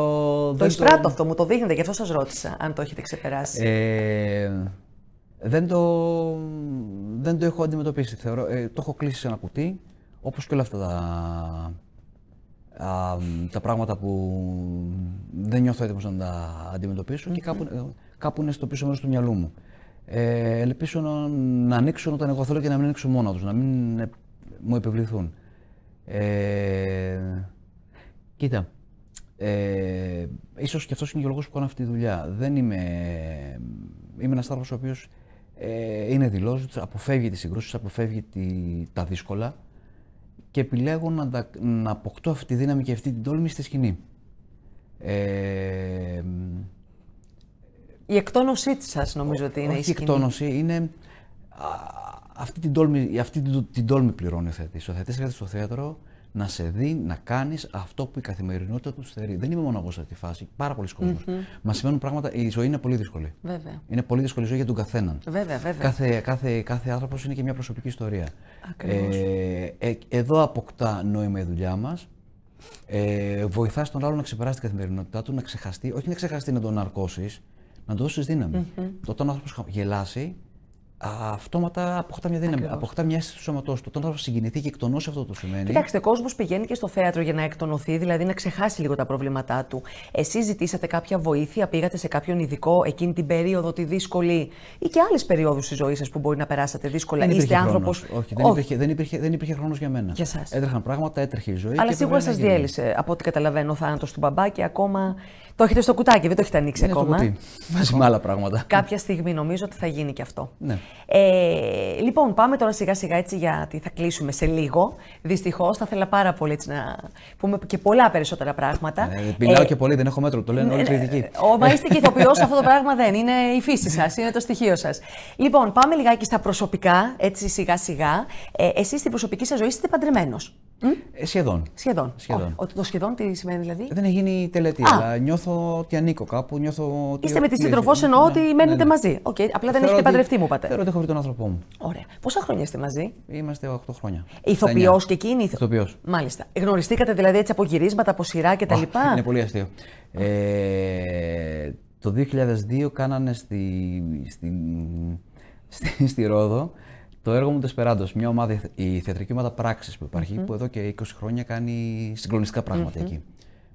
Το δεν αυτό, μου το δείχνετε, γι' αυτό σας ρώτησα αν το έχετε ξεπεράσει δεν το, δεν το έχω αντιμετωπίσει. Θεωρώ, ε, το έχω κλείσει σε ένα κουτί, όπως και όλα αυτά τα, τα πράγματα που δεν νιώθω έτοιμος να τα αντιμετωπισω και κάπου, ε, κάπου είναι στο πίσω μέρος του μυαλού μου. Ε, ελπίζω να, να ανοίξουν όταν εγώ θέλω και να μην ανοίξουν μόνο τους, να μην ε, μου επιβληθούν. Ε, κοίτα, ε, ίσως και αυτός είναι και ο λόγος που κάνω αυτή τη δουλειά. Δεν είμαι... Είμαι ένας άνθρωπος ο οποίος ε, είναι δηλώσεις τους, αποφεύγει τις συγκρούσεις, αποφεύγει τα δύσκολα και επιλέγω να, να αποκτώ αυτή τη δύναμη και αυτή την τόλμη στη σκηνή. Ε, η εκτόνωσή της σας νομίζω ότι είναι η σκηνή. Η εκτόνωση είναι... Α, αυτή την τόλμη, αυτή την, την τόλμη πληρώνει ο θεατής. Ο θεατής έρχεται στο θέατρο να σε δει να κάνεις αυτό που η καθημερινότητα τους στερεί. Δεν είμαι μόνο εγώ σε αυτή τη φάση. Πάρα πολλοί κόσμοι. Μα σημαίνουν πράγματα. Η ζωή είναι πολύ δύσκολη. Βέβαια. Είναι πολύ δύσκολη η ζωή για τον καθέναν. Βέβαια, βέβαια. Κάθε, κάθε, κάθε άνθρωπος είναι και μια προσωπική ιστορία. Ακριβώς. Ε, ε, εδώ αποκτά νόημα η δουλειά μας. Ε, Βοηθάς τον άλλον να ξεπεράσει την καθημερινότητά του, να ξεχαστεί. Όχι να ξεχαστεί να τον αρκώσει, να του δώσεις δύναμη. Mm-hmm. Όταν ο άνθρωπος γελάσει, αυτόματα αποκτά μια δύναμη, Ακριβώς. αποκτά μια αίσθηση του σώματό του. Τον άνθρωπο συγκινηθεί και εκτονώσει αυτό το σημαίνει. Κοιτάξτε, ο κόσμος πηγαίνει και στο θέατρο για να εκτονωθεί, δηλαδή να ξεχάσει λίγο τα προβλήματά του. Εσείς ζητήσατε κάποια βοήθεια, πήγατε σε κάποιον ειδικό εκείνη την περίοδο τη δύσκολη ή και άλλες περιόδους της ζωής σας που μπορεί να περάσατε δύσκολα. Δεν Είστε άνθρωπο. Όχι, δεν, Υπήρχε, δεν υπήρχε, υπήρχε χρόνος για μένα. Για Έτρεχαν πράγματα, έτρεχε η ζωή. Αλλά σίγουρα σα διέλυσε από ό,τι καταλαβαίνω ο θάνατος του μπαμπά και ακόμα το έχετε στο κουτάκι, δεν το έχετε ανοίξει είναι ακόμα. Μαζί με άλλα πράγματα. Κάποια στιγμή νομίζω ότι θα γίνει και αυτό. Ναι. Ε, λοιπόν, πάμε τώρα σιγά σιγά έτσι γιατί θα κλείσουμε σε λίγο. Δυστυχώς θα ήθελα πάρα πολύ έτσι να πούμε και πολλά περισσότερα πράγματα. Ε, μιλάω ε, και πολύ, δεν έχω μέτρο, το λένε όλοι ε, κριτικοί. Ε, μα είστε και ηθοποιός, αυτό το πράγμα δεν είναι η φύση σας, είναι το στοιχείο σας. Λοιπόν, πάμε λιγάκι στα προσωπικά, έτσι σιγά σιγά. Ε, Εσείς στην προσωπική σας ζωή είστε παντρεμένος. Ε, σχεδόν. Σχεδόν. σχεδόν. το σχεδόν τι σημαίνει δηλαδή. Ε, δεν έχει γίνει τελετή, αλλά νιώθω ότι ανήκω κάπου. Νιώθω ότι Είστε με τη σύντροφό, εννοώ ναι, ότι μένετε ναι, ναι. μαζί. Okay. Απλά δεν έχετε παντρευτεί, μου είπατε. Θεωρώ ότι έχω βρει τον άνθρωπό μου. Ωραία. Πόσα χρόνια είστε μαζί. Είμαστε 8 χρόνια. Ηθοποιός και εκείνη. Ηθοποιός. Μάλιστα. Γνωριστήκατε δηλαδή έτσι από γυρίσματα, από σειρά κτλ. Είναι πολύ αστείο. Ε, το 2002 κάνανε στη, στη, στη Ρόδο το έργο μου Τεσπεράντο, μια ομάδα, η θεατρική ομάδα πράξης που υπαρχει που εδώ και 20 χρόνια κάνει συγκλονιστικά εκεί.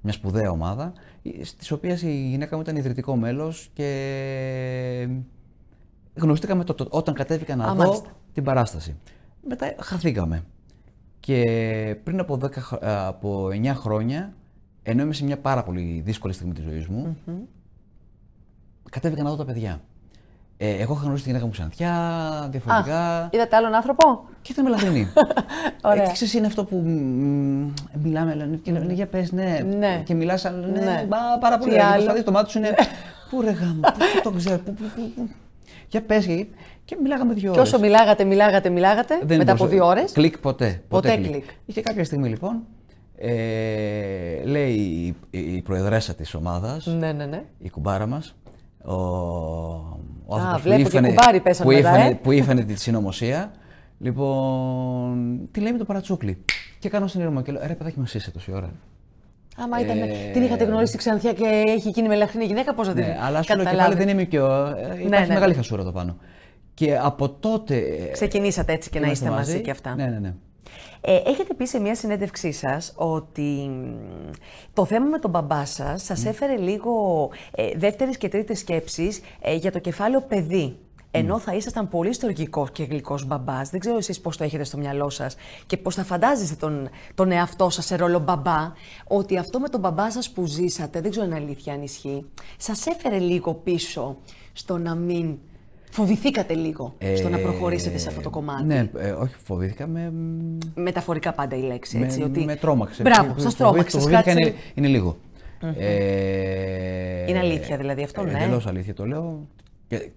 Μια σπουδαία ομάδα, τη οποία η γυναίκα μου ήταν ιδρυτικό μέλος και γνωριστήκαμε το όταν κατέβηκα να δω την παράσταση. Μετά χαθήκαμε. Και πριν από, 10, από 9 χρόνια, ενώ είμαι σε μια πάρα πολύ δύσκολη στιγμή της ζωής μου, κατέβηκα να δω τα παιδιά. Ε, εγώ είχα γνωρίσει τη γυναίκα μου ξανθιά, διαφορετικά. Α, είδατε άλλον άνθρωπο. Και ήταν μελαχρινή. Ωραία. Ε, ξέρεις, είναι αυτό που μιλάμε, λένε, και λένε, για πες, ναι. ναι. Και μιλάς, ναι, ναι. Μα, πάρα πολύ. Δηλαδή, το μάτι σου είναι, ναι. πού ρε γάμο, πού το ξέρω, πού, πού, πού. Για πες, και μιλάγαμε δύο ώρες. Και όσο μιλάγατε, μιλάγατε, μιλάγατε, Δεν μετά από δύο ώρες. Κλικ ποτέ. Ποτέ, κλικ. Και κάποια στιγμή λοιπόν, ε, λέει η, η προεδρέσα της ομάδας, ναι, ναι, ναι. η κουμπάρα μας, ο ο Α, που ήφανε, και κουμπάρι που μετά, ε? τη συνωμοσία. Λοιπόν, τι λέει με το παρατσούκλι. Και κάνω στην Ήρμα και λέω, ρε παιδάκι μας είσαι τόση ώρα. Άμα ήταν, ε, την είχατε γνωρίσει Ξανθιά και έχει εκείνη με λαχρινή γυναίκα, πώς θα την ναι, αλλά σου λέω και πάλι δεν είμαι και ναι, υπάρχει ναι, ναι. μεγάλη χασούρα εδώ πάνω. Και από τότε... Ξεκινήσατε έτσι και να είστε μαζί. μαζί και αυτά. Ναι, ναι, ναι. Ε, έχετε πει σε μια συνέντευξή σας ότι το θέμα με τον μπαμπά σας σας έφερε λίγο ε, δεύτερης και τρίτης σκέψης ε, για το κεφάλαιο παιδί. Ενώ θα ήσασταν πολύ στοργικός και γλυκός μπαμπάς. Δεν ξέρω εσείς πώς το έχετε στο μυαλό σας και πώς θα φαντάζεστε τον, τον εαυτό σας σε ρόλο μπαμπά, ότι αυτό με τον μπαμπά σας που ζήσατε, δεν ξέρω αν αλήθεια αν ισχύει, σας έφερε λίγο πίσω στο να μην Φοβηθήκατε λίγο ε, στο να ε, προχωρήσετε σε αυτό το κομμάτι. Ναι, ε, όχι, με... Μεταφορικά πάντα η λέξη. Έτσι, με, ότι... με τρόμαξε. Μπράβο, σας τρόμαξες. Κάτσε... Είναι, είναι λίγο. Mm-hmm. Ε, είναι αλήθεια δηλαδή αυτό, ε, ναι. Εντελώς αλήθεια. Το λέω,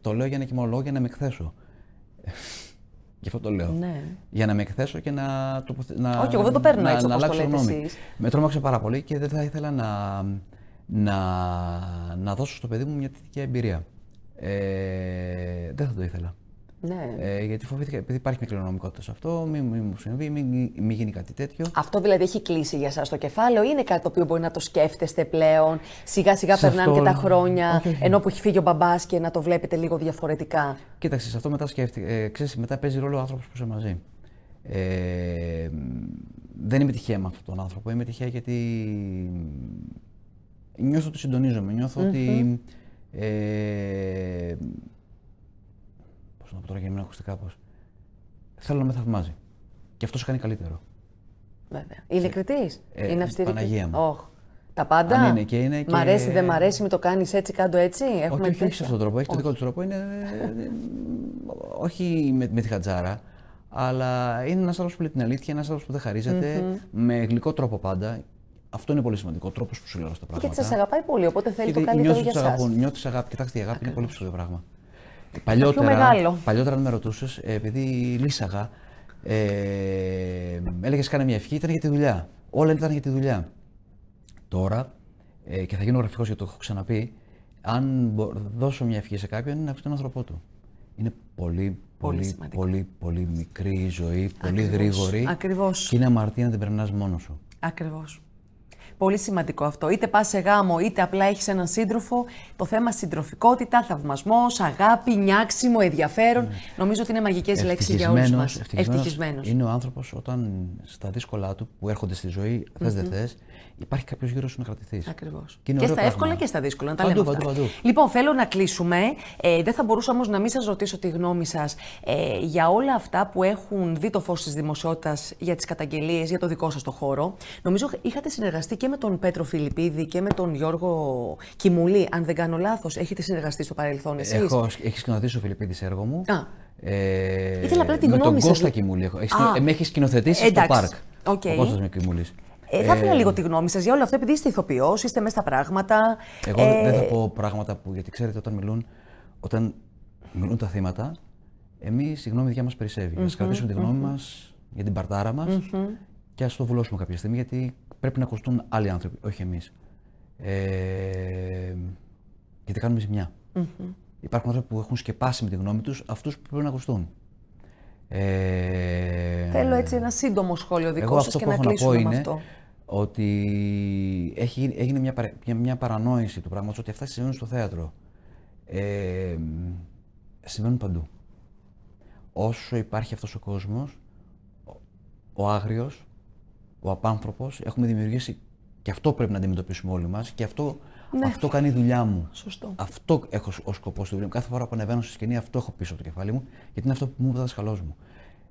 το λέω για να κοιμολογώ, για να με εκθέσω. Γι' αυτό το λέω. Ναι. Για να με εκθέσω και να. να Όχι, εγώ δεν το παίρνω να, έτσι όπως το λέτε Με τρόμαξε πάρα πολύ και δεν θα ήθελα να, να, να δώσω στο παιδί μου μια τέτοια εμπειρία. Ε, δεν θα το ήθελα. Ναι. Ε, γιατί φοβήθηκα, επειδή υπάρχει μια κληρονομικότητα σε αυτό, μην, μου συμβεί, μη γίνει κάτι τέτοιο. Αυτό δηλαδή έχει κλείσει για εσά το κεφάλαιο, ή είναι κάτι το οποίο μπορεί να το σκέφτεστε πλέον, σιγά σιγά περνάνε και τα χρόνια, ενώ που έχει φύγει ο μπαμπάς και να το βλέπετε λίγο διαφορετικά. Κοίταξε, αυτό μετά σκέφτηκα. Ε, μετά παίζει ρόλο ο άνθρωπος που είσαι μαζί. Ε, δεν είμαι τυχαία με αυτόν τον άνθρωπο. Είμαι τυχαία γιατί νιώθω ότι συντονίζομαι. Νιώθω ότι. Ε, Πώ να πω τώρα για να μην πώ. κάπως. Θέλω να με θαυμάζει. Και αυτός σου κάνει καλύτερο. Βέβαια. Ειλικριτή. Ε, ε, είναι αυστηρή. Παναγία μου. Oh. Τα πάντα. Αν είναι και είναι. Και... Μ' αρέσει, δεν μ' αρέσει, με το κάνεις έτσι, κάτω έτσι. Έχουμε όχι, όχι, σε αυτόν τον τρόπο. Έχει τον δικό του τρόπο. Είναι... Ε, ε, όχι με, με τη χατζάρα. Αλλά είναι ένας άλλο που λέει την αλήθεια, ένας άλλο που δεν χαρίζεται, mm-hmm. με γλυκό τρόπο πάντα. Αυτό είναι πολύ σημαντικό. Ο Τρόπος που σου λέω στα πράγματα. Και σα αγαπάει πολύ, οπότε θέλει και το καλύτερο για εσά. Νιώθεις αγάπη. Κοιτάξτε, η αγάπη Ακριβώς. είναι πολύ ψηλό πράγμα. Παλιότερα, μεγάλο. παλιότερα, αν με ρωτούσες, ε, επειδή λύσαγα, ε, έλεγες κάνε μια ευχή, ήταν για τη δουλειά. Όλα ήταν για τη δουλειά. Τώρα, ε, και θα γίνω γραφικός γιατί το έχω ξαναπεί, αν δώσω μια ευχή σε κάποιον, είναι αυτόν τον άνθρωπό του. Είναι πολύ, πολύ, πολύ, πολύ, μικρή η ζωή, πολύ γρήγορη. Ακριβώς. Και είναι αμαρτία να την περνάς μόνος σου. Ακριβώς. Πολύ σημαντικό αυτό. Είτε πας σε γάμο, είτε απλά έχεις έναν σύντροφο. Το θέμα συντροφικότητα, θαυμασμός, αγάπη, νιάξιμο, ενδιαφέρον. Ναι. Νομίζω ότι είναι μαγικές λέξεις για όλους μας. Ευτυχισμένος. Είναι ο άνθρωπος όταν στα δύσκολά του που έρχονται στη ζωή, θες mm-hmm. δεν θες, υπάρχει κάποιος γύρω σου να κρατηθείς. Ακριβώς. Και, και, στα εύκολα και στα δύσκολα. Να τα λέμε παντού, Παντού. Λοιπόν, θέλω να κλείσουμε. Ε, δεν θα μπορούσα όμως να μην σας ρωτήσω τη γνώμη σας ε, για όλα αυτά που έχουν δει το φως της δημοσιότητας για τις καταγγελίες για το δικό σας το χώρο. Νομίζω είχατε συνεργαστεί και με τον Πέτρο Φιλιππίδη και με τον Γιώργο Κιμουλή, αν δεν κάνω λάθος. Έχετε συνεργαστεί στο παρελθόν εσείς. Έχω, έχεις σκηνοθετήσει ο Φιλιππίδης έργο μου. Α. Ε, Ήθελα απλά την γνώμη σας. Με τον Κώστα Κιμουλή. Έχω. Έχεις, με έχεις σκηνοθετήσει στο πάρκ. Okay. Ο Κιμουλής. Ε, θα ήθελα λίγο τη γνώμη σας για όλο αυτό, επειδή είστε ηθοποιός, είστε μέσα στα πράγματα. Εγώ ε... δεν θα πω πράγματα που. Γιατί ξέρετε, όταν μιλούν, όταν μιλούν τα θύματα, εμείς η γνώμη δικιά μας περισσεύει. Mm-hmm, Α κρατήσουμε mm-hmm. τη γνώμη μας για την παρτάρα μας mm-hmm. και ας το βουλώσουμε κάποια στιγμή, γιατί πρέπει να ακουστούν άλλοι άνθρωποι, όχι εμείς. Ε, γιατί κάνουμε Υπάρχουν άνθρωποι που έχουν σκεπάσει με τη γνώμη τους αυτούς που πρέπει να ακουστούν. Ε, Θέλω έτσι ένα σύντομο σχόλιο δικό σα και να κλείσουμε να πω αυτό. ότι έχει, έγινε μια, μια, παρανόηση του πράγματος ότι αυτά συμβαίνουν στο θέατρο. Ε, συμβαίνουν παντού. Όσο υπάρχει αυτός ο κόσμος, ο άγριος, ο απάνθρωπος, έχουμε δημιουργήσει. Και αυτό πρέπει να αντιμετωπίσουμε όλοι μας. Και αυτό, ναι. αυτό κάνει η δουλειά μου. Σωστό. Αυτό έχω ως σκοπός στη δουλειά μου. Κάθε φορά που ανεβαίνω στη σκηνή, αυτό έχω πίσω από το κεφάλι μου, γιατί είναι αυτό που μου είπε ο δάσκαλό μου.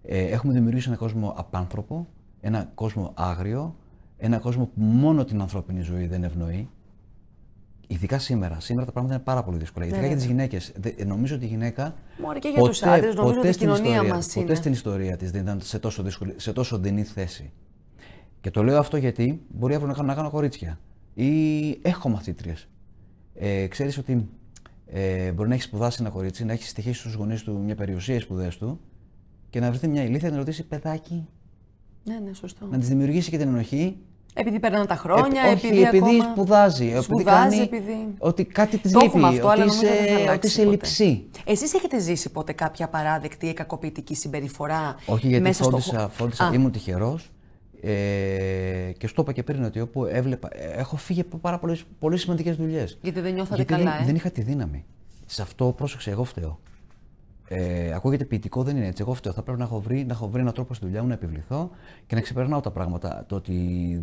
Ε, έχουμε δημιουργήσει ένα κόσμο απάνθρωπο, ένα κόσμο άγριο, ένα κόσμο που μόνο την ανθρώπινη ζωή δεν ευνοεί. Ειδικά σήμερα. Σήμερα τα πράγματα είναι πάρα πολύ δύσκολα. Ειδικά ναι, για τις ναι. γυναίκες. Νομίζω ότι η γυναίκα. Μόρι και για τους άντρες, νομίζω ότι η κοινωνία μα. στην ιστορία της δεν ήταν σε τόσο, δύσκολη, σε τόσο θέση. Και το λέω αυτό γιατί μπορεί αύριο να κάνω, να κάνω κορίτσια. Ή έχω μαθήτριες. Ε, Ξέρεις ότι ε, μπορεί να έχεις σπουδάσει ένα κορίτσι, να έχεις στοιχήσει στους γονείς του μια περιουσία, σπουδές του και να βρεθεί μια ηλίθεια να ρωτήσει παιδάκι. Ναι, ναι, σωστό. Να της δημιουργήσει και την ενοχή. Επειδή περνάνε τα χρόνια, ε, όχι, επειδή, επειδή ακόμα... σπουδάζει. σπουδάζει επειδή, κάνει, επειδή... Ότι κάτι της λείπει. Αυτό, ότι, είσαι, ότι είσαι Εσείς έχετε ζήσει ποτέ κάποια παράδεκτη ή κακοποιητική συμπεριφορά. Όχι, γιατί μέσα φόντισα, στο... φόντισα, ήμουν ε, και στο είπα και πριν ότι όπου έβλεπα. Ε, έχω φύγει από πάρα πολλές πολύ σημαντικές δουλειές. Γιατί δεν νιώθατε Γιατί καλά. Δεν, ε? δεν είχα τη δύναμη. Σε αυτό πρόσεξε, εγώ φταίω. Ε, ακούγεται ποιητικό, δεν είναι έτσι. Εγώ φταίω. Θα πρέπει να έχω, βρει, να έχω βρει έναν τρόπο στη δουλειά μου να επιβληθώ και να ξεπερνάω τα πράγματα. Το ότι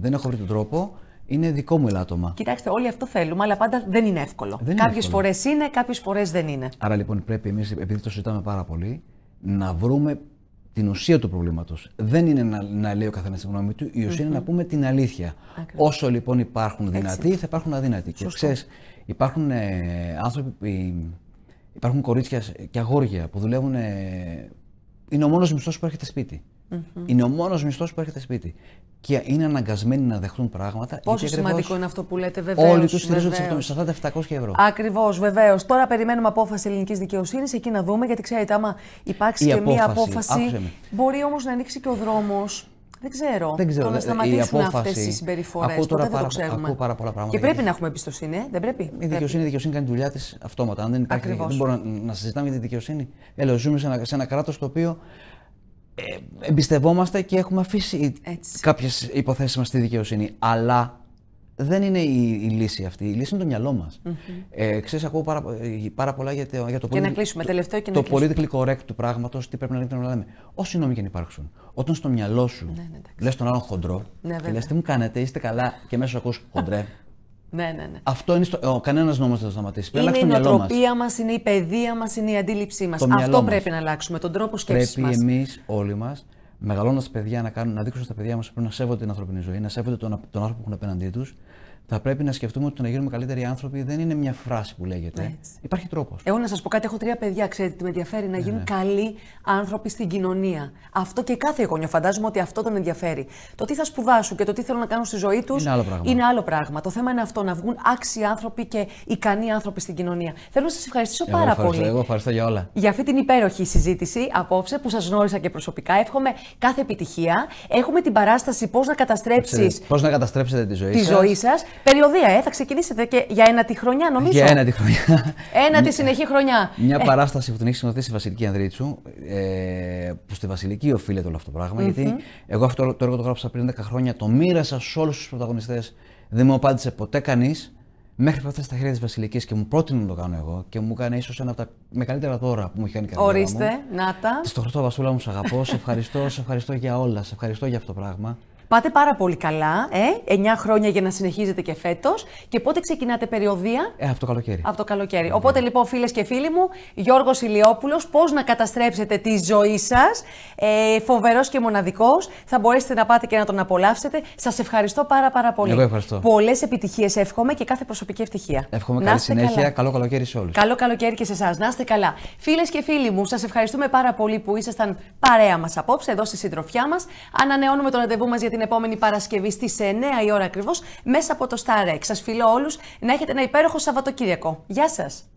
δεν έχω βρει τον τρόπο είναι δικό μου ελάττωμα. Κοιτάξτε, όλοι αυτό θέλουμε, αλλά πάντα δεν είναι εύκολο. Κάποιε φορές είναι, κάποιες φορές δεν είναι. Άρα λοιπόν πρέπει εμείς, επειδή το συζητάμε πάρα πολύ, να βρούμε την ουσία του προβλήματος. Δεν είναι να, να λέει ο καθένας τη γνώμη του, η ουσια είναι να πούμε την αλήθεια. Όσο λοιπόν υπάρχουν δυνατοί, θα υπάρχουν αδύνατοι. Και ξέρεις, υπάρχουν ε, άνθρωποι. Υπάρχουν κορίτσια και αγόρια που δουλεύουν. Ε, είναι ο μόνος μισθός που έρχεται σπίτι. Mm-hmm. Είναι ο μόνος μισθός που έρχεται σπίτι. Και είναι αναγκασμένοι να δεχτούν πράγματα. Πόσο σημαντικό είναι αυτό που λέτε, βεβαίω. Όλοι του στηρίζονται σε αυτά τα 700 ευρώ. Ακριβώς, βεβαίως. Τώρα περιμένουμε απόφαση ελληνικής δικαιοσύνης, εκεί να δούμε, γιατί ξέρετε, άμα υπάρξει και μία απόφαση. μπορεί όμως να ανοίξει και ο δρόμος δεν ξέρω. Δεν ξέρω. Το να σταματήσουν αυτές οι συμπεριφορές. Ακούω τώρα το ξέρουμε. Ακούω Και πρέπει να έχουμε εμπιστοσύνη, ε, δεν πρέπει. Η δικαιοσύνη, η δικαιοσύνη κάνει δουλειά της αυτόματα. Αν δεν υπάρχει. Δεν μπορούμε να, συζητάμε για τη δικαιοσύνη. Ελαιοζούμε σε ένα κράτος το οποίο ε, εμπιστευόμαστε και έχουμε αφήσει Έτσι. κάποιες υποθέσεις μας στη δικαιοσύνη. Αλλά δεν είναι η, λύση αυτή. Η λύση είναι το μυαλό μας. mm Ε, ξέρεις, ακούω ε, πάρα, πολλά για το, για το, πολυ... να το, του πράγματος, τι πρέπει να λέμε, να λέμε. Όσοι νόμοι και να υπάρξουν, όταν στο μυαλό σου ναι, ναι λε τον άλλον χοντρό ναι, και λες τι μου κάνετε, είστε καλά, και μέσα ακούς χοντρέ. Ναι, ναι, ναι. Αυτό είναι στο... Ο κανένας νόμος δεν θα σταματήσει. είναι η νοοτροπία μας, είναι η παιδεία μας, είναι η αντίληψή μας. Αυτό πρέπει να αλλάξουμε, τον τρόπο σκέψης μας Πρέπει εμείς όλοι μας, μεγαλώντα παιδιά, να, κάνουν, να δείξουν στα παιδιά μας πρέπει να σέβονται την ανθρώπινη ζωή, να σέβονται τον, τον άνθρωπο που έχουν απέναντί τους θα πρέπει να σκεφτούμε ότι το να γίνουμε καλύτεροι άνθρωποι δεν είναι μια φράση που λέγεται. Υπάρχει τρόπος. Εγώ να σας πω κάτι: Έχω τρία παιδιά, ξέρετε τι με ενδιαφέρει, να ναι, γίνουν ναι. καλοί άνθρωποι στην κοινωνία. Αυτό και κάθε γονιό, Φαντάζομαι ότι αυτό τον ενδιαφέρει. Το τι θα σπουδάσουν και το τι θέλουν να κάνουν στη ζωή τους είναι, άλλο πράγμα. Το θέμα είναι αυτό: να βγουν άξιοι άνθρωποι και ικανοί άνθρωποι στην κοινωνία. Θέλω να σας ευχαριστήσω εγώ πάρα πολύ. Εγώ ευχαριστώ για όλα. Για αυτή την υπέροχη συζήτηση απόψε που σας γνώρισα και προσωπικά. Εύχομαι κάθε επιτυχία. Έχουμε την παράσταση πώς να καταστρέψεις. Πώς να καταστρέψετε Τη ζωή σα. Περιοδία, ε, θα ξεκινήσετε και για ένα τη χρονιά, νομίζω. Για ένα τη χρονιά. Ένα τη συνεχή χρονιά. Μια ε. παράσταση που την έχει συνοδεύσει η Βασιλική Ανδρίτσου, ε, που στη Βασιλική οφείλεται όλο αυτό το πραγμα γιατί εγώ αυτό το έργο το γράψα πριν 10 χρόνια, το μοίρασα σε όλους τους πρωταγωνιστές. Δεν μου απάντησε ποτέ κανείς. Μέχρι που στα χέρια της Βασιλικής και μου πρότεινε να το κάνω εγώ και μου έκανε ίσως ένα από τα μεγαλύτερα δώρα που μου είχε κάνει κανένα. Ορίστε, να Στο Χριστό Βασούλα μου, σε αγαπώ, σε ευχαριστώ, σε ευχαριστώ για όλα, σε ευχαριστώ για αυτό το πράγμα. Πάτε πάρα πολύ καλά. Ε? 9 χρόνια για να συνεχίζετε και φέτος. Και πότε ξεκινάτε περιοδία. Ε, από το καλοκαίρι. Από το καλοκαίρι. Ε, Οπότε λοιπόν, φίλες και φίλοι μου, Γιώργος Ηλιόπουλος, πώς να καταστρέψετε τη ζωή σας. Ε, Φοβερός και μοναδικός. Θα μπορέσετε να πάτε και να τον απολαύσετε. Σας ευχαριστώ πάρα, πάρα πολύ. Εγώ ευχαριστώ. Πολλές επιτυχίες εύχομαι και κάθε προσωπική ευτυχία. Εύχομαι καλή συνέχεια. Καλά. Καλό καλοκαίρι σε όλους. Καλό καλοκαίρι και σε εσάς. Να είστε καλά. Φίλες και φίλοι μου, σας ευχαριστούμε πάρα πολύ που ήσασταν παρέα μας απόψε εδώ στη συντροφιά μας. Ανανεώνουμε το ραντεβού μας για την την επόμενη Παρασκευή στις 9 η ώρα ακριβώς μέσα από το Star X. Σας φιλώ όλους να έχετε ένα υπέροχο Σαββατοκύριακο. Γεια σας!